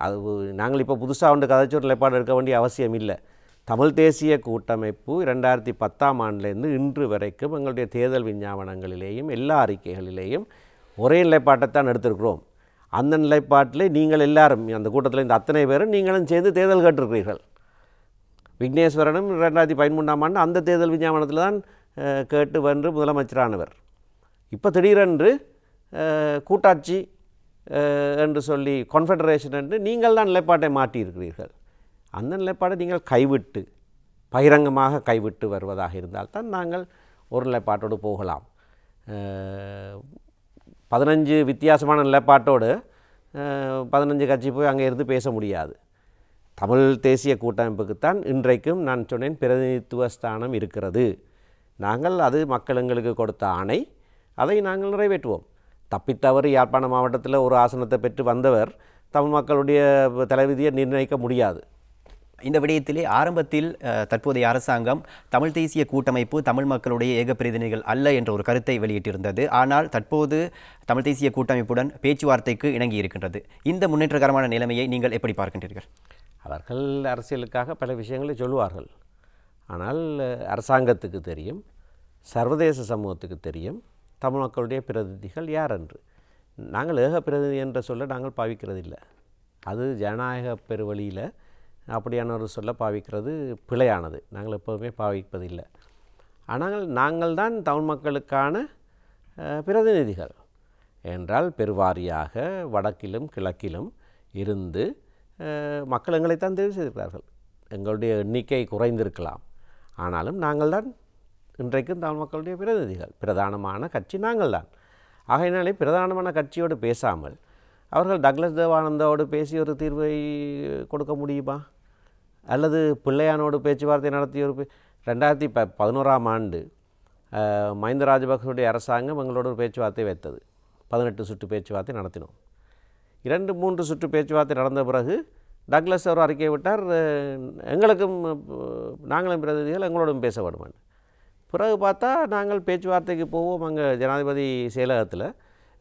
அது நாங்கள் இப்போ புதுசாக ஒன்று கதைச்சூர் நிலைப்பாடு எடுக்க வேண்டிய அவசியம் இல்லை தமிழ் தேசிய கூட்டமைப்பு இரண்டாயிரத்தி பத்தாம் ஆண்டுலேருந்து இன்று வரைக்கும் எங்களுடைய தேர்தல் விஞ்ஞாபனங்களிலேயும் எல்லா அறிக்கைகளிலேயும் ஒரே நிலைப்பாட்டைத்தான் எடுத்திருக்கிறோம் அந்த நிலைப்பாட்டில் நீங்கள் எல்லாரும் அந்த கூட்டத்தில் இந்த அத்தனை பேரும் நீங்களும் சேர்ந்து தேர்தல் கேட்டிருக்கிறீர்கள் விக்னேஸ்வரனும் ரெண்டாயிரத்தி பதிமூன்றாம் ஆண்டு அந்த தேர்தல் விஞ்ஞாபனத்தில் தான் கேட்டு வென்று முதலமைச்சரானவர் இப்போ திடீரென்று கூட்டாட்சி என்று சொல்லி கான்ஃபெடரேஷன் என்று நீங்கள் தான் நிலைப்பாட்டை மாற்றியிருக்கிறீர்கள் அந்த நிலைப்பாடை நீங்கள் கைவிட்டு பகிரங்கமாக கைவிட்டு வருவதாக இருந்தால் தான் நாங்கள் ஒரு நிலைப்பாட்டோடு போகலாம் பதினஞ்சு வித்தியாசமான நிலைப்பாட்டோடு பதினஞ்சு கட்சி போய் அங்கே இருந்து பேச முடியாது தமிழ் தேசிய கூட்டமைப்புக்குத்தான் இன்றைக்கும் நான் சொன்னேன் பிரதிநிதித்துவ ஸ்தானம் இருக்கிறது நாங்கள் அது மக்கள் எங்களுக்கு கொடுத்த ஆணை அதை நாங்கள் நிறைவேற்றுவோம் தப்பித்தவறு யாழ்ப்பாண மாவட்டத்தில் ஒரு ஆசனத்தை பெற்று வந்தவர் தமிழ் மக்களுடைய தலைவிதியை நிர்ணயிக்க முடியாது இந்த விடயத்திலே ஆரம்பத்தில் தற்போதைய அரசாங்கம் தமிழ் தேசிய கூட்டமைப்பு தமிழ் மக்களுடைய ஏக பிரதிநிதிகள் அல்ல என்ற ஒரு கருத்தை வெளியிட்டிருந்தது ஆனால் தற்போது தமிழ் தேசிய கூட்டமைப்புடன் பேச்சுவார்த்தைக்கு இணங்கி இருக்கின்றது இந்த முன்னேற்றகரமான நிலைமையை நீங்கள் எப்படி பார்க்கின்றீர்கள் அவர்கள் அரசியலுக்காக பல விஷயங்களை சொல்லுவார்கள் ஆனால் அரசாங்கத்துக்கு தெரியும் சர்வதேச சமூகத்துக்கு தெரியும் தமிழ் மக்களுடைய பிரதிநிதிகள் யார் என்று நாங்கள் ஏக பிரதிநிதி என்ற சொல்ல நாங்கள் பாவிக்கிறதில்லை அது ஜனநாயக பெருவழியில் அப்படியான ஒரு சொல்ல பாவிக்கிறது பிழையானது நாங்கள் எப்போதுமே பாவிப்பதில்லை ஆனால் நாங்கள் தான் தமிழ் மக்களுக்கான பிரதிநிதிகள் என்றால் பெருவாரியாக வடக்கிலும் கிழக்கிலும் இருந்து மக்கள் எங்களைத்தான் தெரிவு செய்திருக்கிறார்கள் எங்களுடைய எண்ணிக்கை குறைந்திருக்கலாம் ஆனாலும் நாங்கள் தான் இன்றைக்கும் தமிழ் மக்களுடைய பிரதிநிதிகள் பிரதானமான கட்சி நாங்கள் தான் ஆகையினாலே பிரதானமான கட்சியோடு பேசாமல் அவர்கள் டக்ளஸ் தேவானந்தோடு பேசி ஒரு தீர்வை கொடுக்க முடியுமா அல்லது பிள்ளையானோடு பேச்சுவார்த்தை நடத்தி ஒரு ரெண்டாயிரத்தி ப பதினோராம் ஆண்டு மஹிந்த ராஜபக்சனுடைய அரசாங்கம் எங்களோட ஒரு பேச்சுவார்த்தை வைத்தது பதினெட்டு சுற்று பேச்சுவார்த்தை நடத்தினோம் இரண்டு மூன்று சுற்று பேச்சுவார்த்தை நடந்த பிறகு டக்ளஸ் அவர் அறிக்கை விட்டார் எங்களுக்கும் நாங்களும் பிரதிநிதிகள் எங்களோடும் பேச பிறகு பார்த்தா நாங்கள் பேச்சுவார்த்தைக்கு போவோம் அங்கே ஜனாதிபதி செயலகத்தில்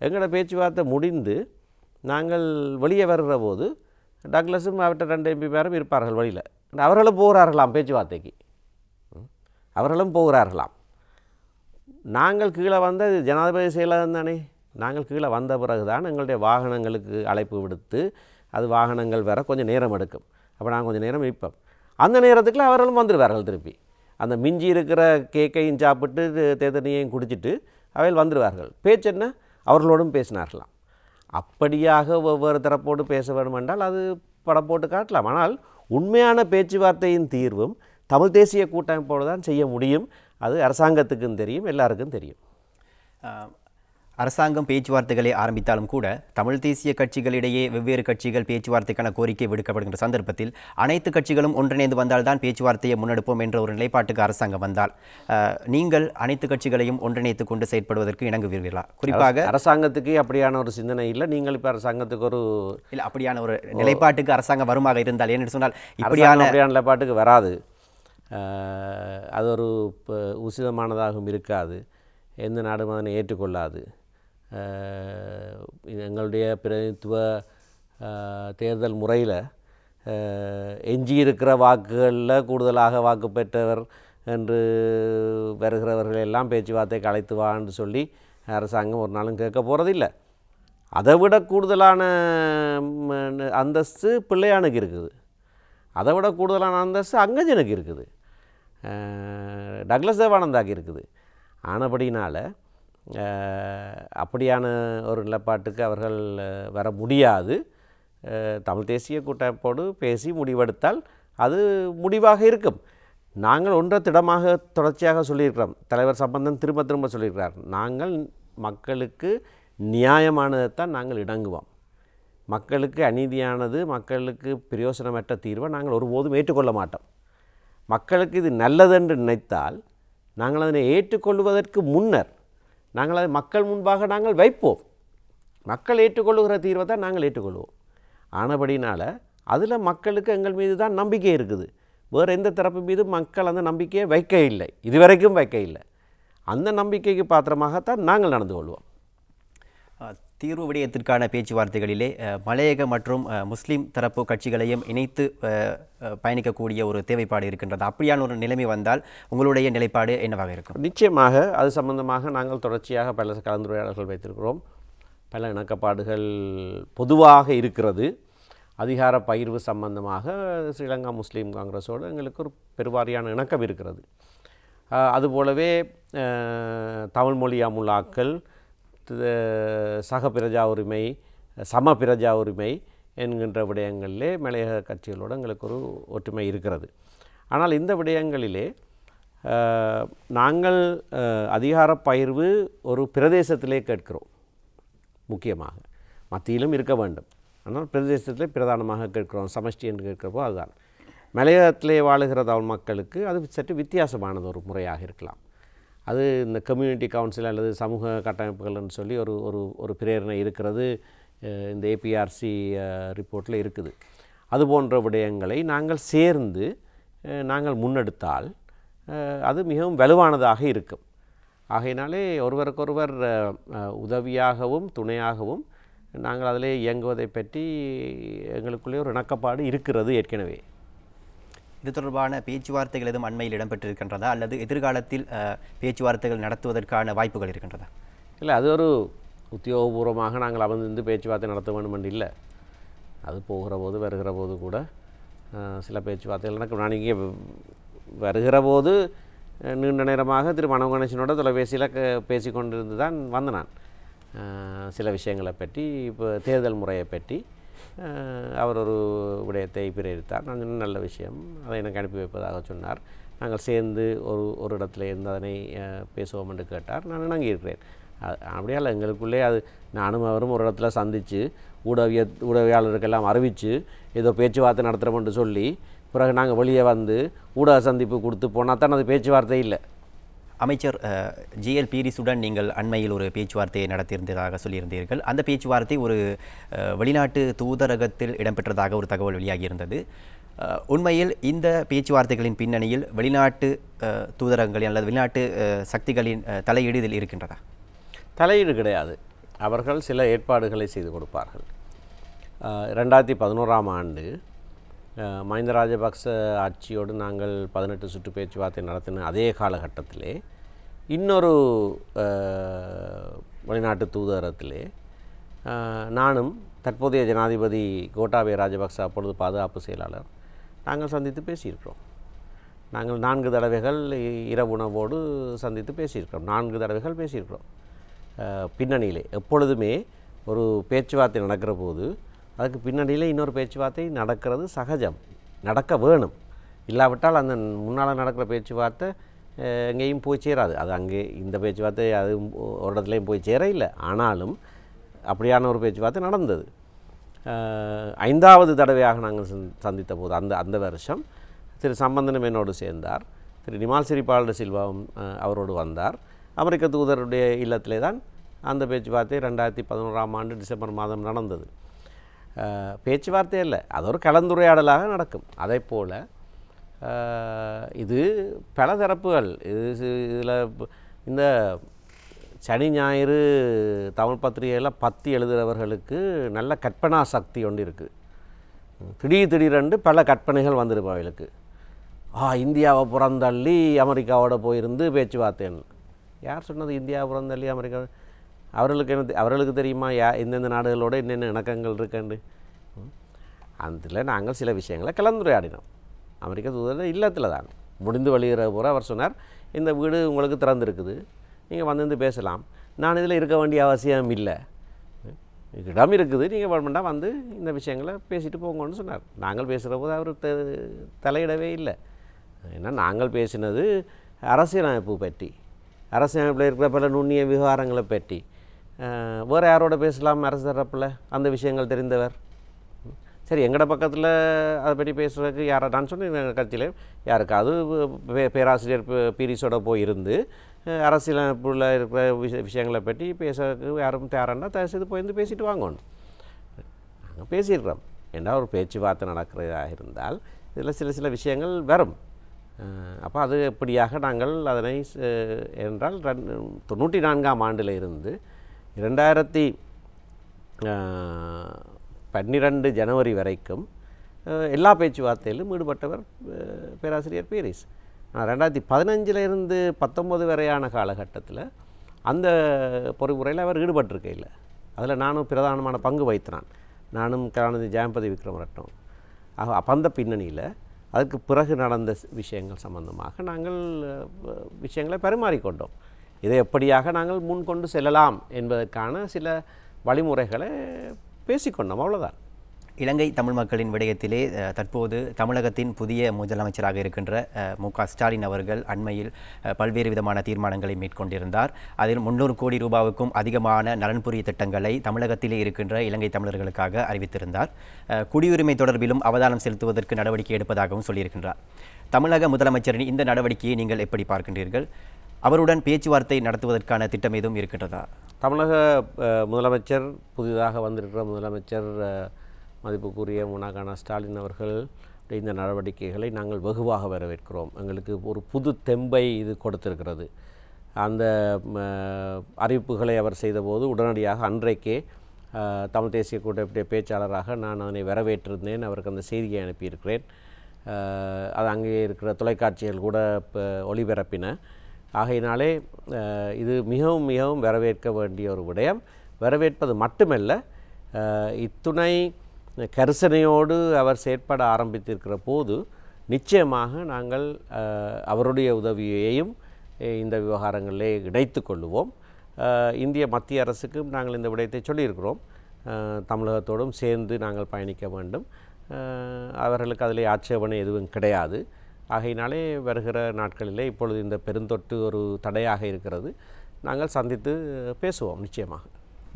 எங்களோட பேச்சுவார்த்தை முடிந்து நாங்கள் வெளியே வர்ற போது டக்லஸும் அவற்ற ரெண்டு எம்பி பேரும் இருப்பார்கள் வழியில் அவர்களும் போகிறார்களாம் பேச்சுவார்த்தைக்கு அவர்களும் போகிறார்களாம் நாங்கள் கீழே வந்த ஜனாதிபதி செயலாளர் தானே நாங்கள் கீழே வந்த பிறகு தான் எங்களுடைய வாகனங்களுக்கு அழைப்பு விடுத்து அது வாகனங்கள் வேறு கொஞ்சம் நேரம் எடுக்கும் அப்போ நாங்கள் கொஞ்சம் நேரம் வைப்போம் அந்த நேரத்துக்குள்ள அவர்களும் வந்துடுவார்கள் திருப்பி அந்த மிஞ்சி இருக்கிற கேக்கையும் சாப்பிட்டு தேத்தனியையும் குடிச்சிட்டு அவையில் வந்துடுவார்கள் பேச்சு என்ன அவர்களோடும் பேசினார்களாம் அப்படியாக ஒவ்வொரு தரப்போடு பேச வேண்டுமென்றால் அது படம் போட்டு காட்டலாம் ஆனால் உண்மையான பேச்சுவார்த்தையின் தீர்வும் தமிழ் தேசிய கூட்டமைப்போடு தான் செய்ய முடியும் அது அரசாங்கத்துக்கும் தெரியும் எல்லாருக்கும் தெரியும் அரசாங்கம் பேச்சுவார்த்தைகளை ஆரம்பித்தாலும் கூட தமிழ் தேசிய கட்சிகளிடையே வெவ்வேறு கட்சிகள் பேச்சுவார்த்தைக்கான கோரிக்கை விடுக்கப்படுகின்ற சந்தர்ப்பத்தில் அனைத்து கட்சிகளும் ஒன்றிணைந்து வந்தால்தான் பேச்சுவார்த்தையை முன்னெடுப்போம் என்ற ஒரு நிலைப்பாட்டுக்கு அரசாங்கம் வந்தால் நீங்கள் அனைத்து கட்சிகளையும் ஒன்றிணைத்துக் கொண்டு செயற்படுவதற்கு இணங்குவீர்களா குறிப்பாக அரசாங்கத்துக்கு அப்படியான ஒரு சிந்தனை இல்லை நீங்கள் இப்போ அரசாங்கத்துக்கு ஒரு இல்லை அப்படியான ஒரு நிலைப்பாட்டுக்கு அரசாங்கம் வருமாக இருந்தால் ஏன்னு சொன்னால் இப்படியான அப்படியான நிலைப்பாட்டுக்கு வராது அது ஒரு உசிதமானதாகவும் இருக்காது எந்த நாடும் அதனை ஏற்றுக்கொள்ளாது எங்களுடைய பிரதிநிதித்துவ தேர்தல் முறையில் எஞ்சியிருக்கிற வாக்குகளில் கூடுதலாக வாக்கு பெற்றவர் என்று வருகிறவர்கள் எல்லாம் பேச்சுவார்த்தை கலைத்து வான்னு சொல்லி அரசாங்கம் ஒரு நாளும் கேட்க போகிறதில்ல அதை விட கூடுதலான அந்தஸ்து பிள்ளையானுக்கு இருக்குது அதை விட கூடுதலான அந்தஸ்து அங்கஜனுக்கு இருக்குது டக்ளஸ் தேவானந்தாக்கு இருக்குது ஆனபடினால் அப்படியான ஒரு நிலப்பாட்டுக்கு அவர்கள் வர முடியாது தமிழ் தேசிய கூட்டமைப்போடு பேசி முடிவெடுத்தால் அது முடிவாக இருக்கும் நாங்கள் ஒன்றை திடமாக தொடர்ச்சியாக சொல்லியிருக்கிறோம் தலைவர் சம்பந்தன் திரும்ப திரும்ப சொல்லியிருக்கிறார் நாங்கள் மக்களுக்கு நியாயமானதைத்தான் நாங்கள் இடங்குவோம் மக்களுக்கு அநீதியானது மக்களுக்கு பிரயோசனமற்ற தீர்வை நாங்கள் ஒருபோதும் ஏற்றுக்கொள்ள மாட்டோம் மக்களுக்கு இது நல்லதென்று நினைத்தால் நாங்கள் அதனை ஏற்றுக்கொள்வதற்கு முன்னர் நாங்கள் அதை மக்கள் முன்பாக நாங்கள் வைப்போம் மக்கள் ஏற்றுக்கொள்ளுகிற தீர்வை தான் நாங்கள் ஏற்றுக்கொள்வோம் ஆனபடினால் அதில் மக்களுக்கு எங்கள் மீது தான் நம்பிக்கை இருக்குது வேறு எந்த தரப்பு மீதும் மக்கள் அந்த நம்பிக்கையை வைக்க இல்லை இதுவரைக்கும் வைக்க இல்லை அந்த நம்பிக்கைக்கு பாத்திரமாகத்தான் நாங்கள் நடந்து கொள்வோம் தீர்வு விடயத்திற்கான பேச்சுவார்த்தைகளிலே மலையக மற்றும் முஸ்லீம் தரப்பு கட்சிகளையும் இணைத்து பயணிக்கக்கூடிய ஒரு தேவைப்பாடு இருக்கின்றது அப்படியான ஒரு நிலைமை வந்தால் உங்களுடைய நிலைப்பாடு என்னவாக இருக்கும் நிச்சயமாக அது சம்பந்தமாக நாங்கள் தொடர்ச்சியாக பல கலந்துரையாளர்கள் வைத்திருக்கிறோம் பல இணக்கப்பாடுகள் பொதுவாக இருக்கிறது அதிகார பகிர்வு சம்பந்தமாக ஸ்ரீலங்கா முஸ்லீம் காங்கிரஸோடு எங்களுக்கு ஒரு பெருவாரியான இணக்கம் இருக்கிறது அதுபோலவே தமிழ் மொழி அமுலாக்கள் சக பிரஜா உரிமை சம பிரஜா உரிமை என்கின்ற விடயங்களிலே மலையக கட்சிகளோடு எங்களுக்கு ஒரு ஒற்றுமை இருக்கிறது ஆனால் இந்த விடயங்களிலே நாங்கள் அதிகார பகிர்வு ஒரு பிரதேசத்திலே கேட்கிறோம் முக்கியமாக மத்தியிலும் இருக்க வேண்டும் ஆனால் பிரதேசத்திலே பிரதானமாக கேட்கிறோம் சமஷ்டி என்று கேட்குறப்போ அதுதான் மலையகத்திலே வாழுகிற தமிழ் மக்களுக்கு அது சற்று வித்தியாசமானது ஒரு முறையாக இருக்கலாம் அது இந்த கம்யூனிட்டி கவுன்சில் அல்லது சமூக கட்டமைப்புகள்னு சொல்லி ஒரு ஒரு ஒரு பிரேரணை இருக்கிறது இந்த ஏபிஆர்சி ரிப்போர்ட்டில் இருக்குது அது போன்ற விடயங்களை நாங்கள் சேர்ந்து நாங்கள் முன்னெடுத்தால் அது மிகவும் வலுவானதாக இருக்கும் ஆகையினாலே ஒருவருக்கொருவர் உதவியாகவும் துணையாகவும் நாங்கள் அதிலே இயங்குவதை பற்றி எங்களுக்குள்ளே ஒரு இணக்கப்பாடு இருக்கிறது ஏற்கனவே இது தொடர்பான பேச்சுவார்த்தைகள் எதுவும் அண்மையில் இடம்பெற்றிருக்கின்றதா அல்லது எதிர்காலத்தில் பேச்சுவார்த்தைகள் நடத்துவதற்கான வாய்ப்புகள் இருக்கின்றதா இல்லை அது ஒரு உத்தியோகபூர்வமாக நாங்கள் அமர்ந்து பேச்சுவார்த்தை நடத்த வேண்டும் என்று இல்லை அது போகிற போது வருகிற போது கூட சில பேச்சுவார்த்தைகள் நடக்கும் நான் இங்கே வருகிற போது நீண்ட நேரமாக திரு மனோ கணேசனோட தொலைபேசியில் க பேசி கொண்டிருந்து தான் வந்தேன் சில விஷயங்களை பற்றி இப்போ தேர்தல் முறையை பற்றி அவர் ஒரு விடயத்தை பிரித்தார் நான் நல்ல விஷயம் அதை எனக்கு அனுப்பி வைப்பதாக சொன்னார் நாங்கள் சேர்ந்து ஒரு ஒரு இடத்துல இருந்து அதனை பேசுவோம் என்று கேட்டார் நான் இணங்கியிருக்கிறேன் அப்படியால் எங்களுக்குள்ளே அது நானும் அவரும் ஒரு இடத்துல சந்தித்து ஊடகவிய ஊடகவியாளருக்கெல்லாம் அறிவித்து ஏதோ பேச்சுவார்த்தை நடத்துகிறோம் என்று சொல்லி பிறகு நாங்கள் வெளியே வந்து ஊடக சந்திப்பு கொடுத்து போனால் தான் அது பேச்சுவார்த்தை இல்லை அமைச்சர் ஜிஎல் பீரிஸுடன் நீங்கள் அண்மையில் ஒரு பேச்சுவார்த்தையை நடத்தியிருந்ததாக சொல்லியிருந்தீர்கள் அந்த பேச்சுவார்த்தை ஒரு வெளிநாட்டு தூதரகத்தில் இடம்பெற்றதாக ஒரு தகவல் வெளியாகியிருந்தது உண்மையில் இந்த பேச்சுவார்த்தைகளின் பின்னணியில் வெளிநாட்டு தூதரகங்களின் அல்லது வெளிநாட்டு சக்திகளின் தலையீடு இதில் இருக்கின்றதா தலையீடு கிடையாது அவர்கள் சில ஏற்பாடுகளை செய்து கொடுப்பார்கள் ரெண்டாயிரத்தி பதினோராம் ஆண்டு மஹிந்த ராஜபக்ச ஆட்சியோடு நாங்கள் பதினெட்டு சுற்று பேச்சுவார்த்தை நடத்தின அதே காலகட்டத்திலே இன்னொரு வெளிநாட்டு தூதரத்திலே நானும் தற்போதைய ஜனாதிபதி கோட்டாபய ராஜபக்ச அப்பொழுது பாதுகாப்பு செயலாளர் நாங்கள் சந்தித்து பேசியிருக்கிறோம் நாங்கள் நான்கு தடவைகள் இரவு உணவோடு சந்தித்து பேசியிருக்கிறோம் நான்கு தடவைகள் பேசியிருக்கிறோம் பின்னணியிலே எப்பொழுதுமே ஒரு பேச்சுவார்த்தை நடக்கிற போது அதுக்கு பின்னணியில் இன்னொரு பேச்சுவார்த்தை நடக்கிறது சகஜம் நடக்க வேணும் இல்லாவிட்டால் அந்த முன்னால் நடக்கிற பேச்சுவார்த்தை எங்கேயும் போய் சேராது அது அங்கே இந்த பேச்சுவார்த்தை அது ஒரு இடத்துலையும் போய் சேர இல்லை ஆனாலும் அப்படியான ஒரு பேச்சுவார்த்தை நடந்தது ஐந்தாவது தடவையாக நாங்கள் சந்தித்த போது அந்த அந்த வருஷம் திரு சம்பந்தனம் என்னோடு சேர்ந்தார் திரு நிமால் சிறிபால சில்வாவும் அவரோடு வந்தார் அமெரிக்க தூதருடைய இல்லத்திலே தான் அந்த பேச்சுவார்த்தை ரெண்டாயிரத்தி பதினோராம் ஆண்டு டிசம்பர் மாதம் நடந்தது பேச்சுவார்த்தை இல்லை அது ஒரு கலந்துரையாடலாக நடக்கும் அதே போல் இது பல தரப்புகள் இது இதில் இந்த சனி ஞாயிறு தமிழ் பத்திரிகையில் பத்தி எழுதுகிறவர்களுக்கு நல்ல கற்பனா சக்தி ஒன்று இருக்குது திடீர் திடீரென்று பல கற்பனைகள் வந்துடும் அவளுக்கு ஆ இந்தியாவை புறந்தள்ளி அமெரிக்காவோட போயிருந்து பேச்சுவார்த்தைன்னு யார் சொன்னது இந்தியாவை புறந்தள்ளி அமெரிக்கா அவர்களுக்கு என்ன அவர்களுக்கு தெரியுமா யா எந்தெந்த நாடுகளோடு என்னென்ன இணக்கங்கள் இருக்குண்டு அதில் நாங்கள் சில விஷயங்களை கலந்துரையாடினோம் அமெரிக்க தூதர் இல்லத்தில் தான் முடிந்து வழிகிற பூரா அவர் சொன்னார் இந்த வீடு உங்களுக்கு திறந்துருக்குது நீங்கள் வந்து பேசலாம் நான் இதில் இருக்க வேண்டிய அவசியம் இல்லை இடம் இருக்குது நீங்கள் வேணுமெண்டா வந்து இந்த விஷயங்களை பேசிட்டு போங்கன்னு சொன்னார் நாங்கள் பேசுகிற போது அவர் த தலையிடவே இல்லை ஏன்னா நாங்கள் பேசினது அரசியலமைப்பு பற்றி அரசியலமைப்பில் இருக்கிற பல நுண்ணிய விவகாரங்களை பற்றி வேறு யாரோட பேசலாம் அரசு தரப்பில் அந்த விஷயங்கள் தெரிந்தவர் சரி எங்களோட பக்கத்தில் அதை பற்றி பேசுகிறதுக்கு யாரை நான் சொன்னேன் எங்கள் கட்சியில் யாருக்காவது பே பேராசிரியர் பீரிஸோட போயிருந்து அரசியலமைப்பில் இருக்கிற விஷய விஷயங்களை பற்றி பேசுறதுக்கு யாரும் தயாரன்னா தயவு செய்து போயிருந்து பேசிட்டு வாங்கணும் நாங்கள் பேசிடுறோம் என்ன ஒரு பேச்சுவார்த்தை நடக்கிறதாக இருந்தால் இதில் சில சில விஷயங்கள் வரும் அப்போ அது எப்படியாக நாங்கள் அதனை என்றால் ரெண்டு தொண்ணூற்றி நான்காம் ஆண்டில் இருந்து இரண்டாயிரத்தி பன்னிரண்டு ஜனவரி வரைக்கும் எல்லா பேச்சுவார்த்தையிலும் ஈடுபட்டவர் பேராசிரியர் பீரிஸ் ஆனால் ரெண்டாயிரத்தி பதினஞ்சிலிருந்து பத்தொம்பது வரையான காலகட்டத்தில் அந்த பொறிமுறையில் அவர் ஈடுபட்டிருக்கே இல்லை அதில் நானும் பிரதானமான பங்கு வைத்தினான் நானும் கலாநிதி ஜெயம்பதி விக்ரமரட்டும் ஆக அப்போ அந்த பின்னணியில் அதுக்கு பிறகு நடந்த விஷயங்கள் சம்பந்தமாக நாங்கள் விஷயங்களை பரிமாறிக்கொண்டோம் இதை எப்படியாக நாங்கள் முன் கொண்டு செல்லலாம் என்பதற்கான சில வழிமுறைகளை பேசிக்கொண்டோம் அவ்வளோதான் இலங்கை தமிழ் மக்களின் விடயத்திலே தற்போது தமிழகத்தின் புதிய முதலமைச்சராக இருக்கின்ற மு க ஸ்டாலின் அவர்கள் அண்மையில் பல்வேறு விதமான தீர்மானங்களை மேற்கொண்டிருந்தார் அதில் முன்னூறு கோடி ரூபாவுக்கும் அதிகமான நலன்புரிய திட்டங்களை தமிழகத்திலே இருக்கின்ற இலங்கை தமிழர்களுக்காக அறிவித்திருந்தார் குடியுரிமை தொடர்பிலும் அவதானம் செலுத்துவதற்கு நடவடிக்கை எடுப்பதாகவும் சொல்லியிருக்கின்றார் தமிழக முதலமைச்சரின் இந்த நடவடிக்கையை நீங்கள் எப்படி பார்க்கின்றீர்கள் அவருடன் பேச்சுவார்த்தை நடத்துவதற்கான திட்டம் எதுவும் இருக்கின்றதா தமிழக முதலமைச்சர் புதிதாக வந்திருக்கிற முதலமைச்சர் மதிப்புக்குரிய முனாகான ஸ்டாலின் அவர்கள் இந்த நடவடிக்கைகளை நாங்கள் வெகுவாக வரவேற்கிறோம் எங்களுக்கு ஒரு புது தெம்பை இது கொடுத்திருக்கிறது அந்த அறிவிப்புகளை அவர் செய்தபோது உடனடியாக அன்றைக்கே தமிழ் தேசிய கூட்டத்துடைய பேச்சாளராக நான் அதனை வரவேற்றிருந்தேன் அவருக்கு அந்த செய்தியை அனுப்பியிருக்கிறேன் அது அங்கே இருக்கிற தொலைக்காட்சிகள் கூட இப்போ ஒளிபரப்பின ஆகையினாலே இது மிகவும் மிகவும் வரவேற்க வேண்டிய ஒரு விடயம் வரவேற்பது மட்டுமல்ல இத்துணை கரிசனையோடு அவர் செயற்பட ஆரம்பித்திருக்கிற போது நிச்சயமாக நாங்கள் அவருடைய உதவியையும் இந்த விவகாரங்களிலே இணைத்து கொள்ளுவோம் இந்திய மத்திய அரசுக்கும் நாங்கள் இந்த விடயத்தை சொல்லியிருக்கிறோம் தமிழகத்தோடும் சேர்ந்து நாங்கள் பயணிக்க வேண்டும் அவர்களுக்கு அதில் ஆட்சேபனை எதுவும் கிடையாது ஆகையினாலே வருகிற நாட்களிலே இப்பொழுது இந்த பெருந்தொற்று ஒரு தடையாக இருக்கிறது நாங்கள் சந்தித்து பேசுவோம் நிச்சயமாக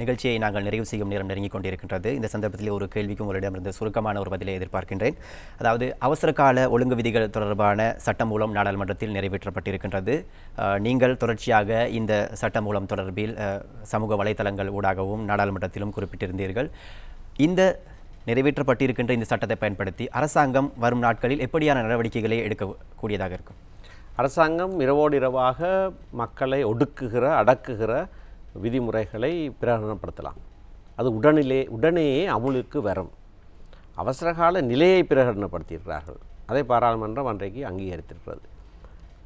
நிகழ்ச்சியை நாங்கள் நிறைவு செய்யும் நேரம் நெருங்கிக் கொண்டிருக்கின்றது இந்த சந்தர்ப்பத்தில் ஒரு கேள்விக்கு உங்களிடமிருந்து சுருக்கமான ஒரு பதிலை எதிர்பார்க்கின்றேன் அதாவது அவசர கால ஒழுங்கு விதிகள் தொடர்பான சட்டம் மூலம் நாடாளுமன்றத்தில் நிறைவேற்றப்பட்டிருக்கின்றது நீங்கள் தொடர்ச்சியாக இந்த சட்டம் மூலம் தொடர்பில் சமூக வலைதளங்கள் ஊடாகவும் நாடாளுமன்றத்திலும் குறிப்பிட்டிருந்தீர்கள் இந்த நிறைவேற்றப்பட்டிருக்கின்ற இந்த சட்டத்தை பயன்படுத்தி அரசாங்கம் வரும் நாட்களில் எப்படியான நடவடிக்கைகளை எடுக்கக்கூடியதாக இருக்கும் அரசாங்கம் இரவோடு இரவாக மக்களை ஒடுக்குகிற அடக்குகிற விதிமுறைகளை பிரகடனப்படுத்தலாம் அது உடனிலே உடனேயே அமுலுக்கு வரும் அவசரகால நிலையை பிரகடனப்படுத்தியிருக்கிறார்கள் அதை பாராளுமன்றம் அன்றைக்கு அங்கீகரித்திருக்கிறது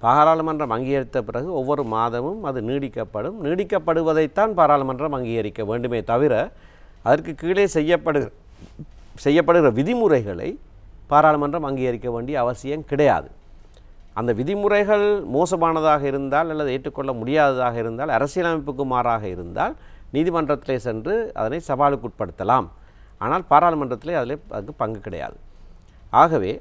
பாராளுமன்றம் அங்கீகரித்த பிறகு ஒவ்வொரு மாதமும் அது நீடிக்கப்படும் நீடிக்கப்படுவதைத்தான் பாராளுமன்றம் அங்கீகரிக்க வேண்டுமே தவிர அதற்கு கீழே செய்யப்படுகிற செய்யப்படுகிற விதிமுறைகளை பாராளுமன்றம் அங்கீகரிக்க வேண்டிய அவசியம் கிடையாது அந்த விதிமுறைகள் மோசமானதாக இருந்தால் அல்லது ஏற்றுக்கொள்ள முடியாததாக இருந்தால் அரசியலமைப்புக்கு மாறாக இருந்தால் நீதிமன்றத்தில் சென்று அதனை சவாலுக்கு உட்படுத்தலாம் ஆனால் பாராளுமன்றத்திலே அதில் அதுக்கு பங்கு கிடையாது ஆகவே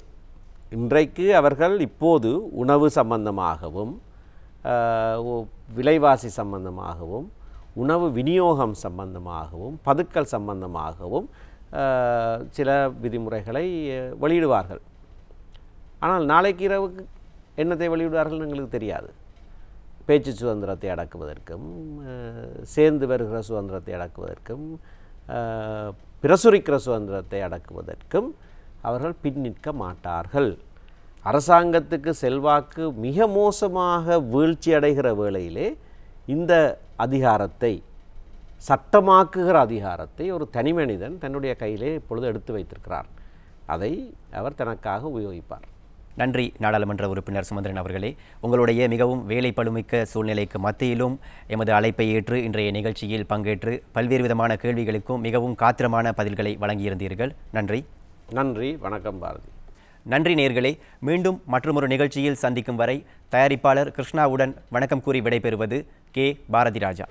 இன்றைக்கு அவர்கள் இப்போது உணவு சம்பந்தமாகவும் விலைவாசி சம்பந்தமாகவும் உணவு விநியோகம் சம்பந்தமாகவும் பதுக்கல் சம்பந்தமாகவும் சில விதிமுறைகளை வெளியிடுவார்கள் ஆனால் நாளைக்கு இரவுக்கு என்னத்தை வெளியிடுவார்கள் எங்களுக்கு தெரியாது பேச்சு சுதந்திரத்தை அடக்குவதற்கும் சேர்ந்து வருகிற சுதந்திரத்தை அடக்குவதற்கும் பிரசுரிக்கிற சுதந்திரத்தை அடக்குவதற்கும் அவர்கள் பின் நிற்க மாட்டார்கள் அரசாங்கத்துக்கு செல்வாக்கு மிக மோசமாக வீழ்ச்சி அடைகிற வேளையிலே இந்த அதிகாரத்தை சட்டமாக்குகிற அதிகாரத்தை ஒரு தனிமனிதன் தன்னுடைய கையிலே இப்பொழுது எடுத்து வைத்திருக்கிறார் அதை அவர் தனக்காக உபயோகிப்பார் நன்றி நாடாளுமன்ற உறுப்பினர் சுமந்திரன் அவர்களே உங்களுடைய மிகவும் வேலை பழுமிக்க சூழ்நிலைக்கு மத்தியிலும் எமது அழைப்பை ஏற்று இன்றைய நிகழ்ச்சியில் பங்கேற்று பல்வேறு விதமான கேள்விகளுக்கும் மிகவும் காத்திரமான பதில்களை வழங்கியிருந்தீர்கள் நன்றி நன்றி வணக்கம் பாரதி நன்றி நேர்களே மீண்டும் மற்றொரு நிகழ்ச்சியில் சந்திக்கும் வரை தயாரிப்பாளர் கிருஷ்ணாவுடன் வணக்கம் கூறி விடைபெறுவது கே பாரதிராஜா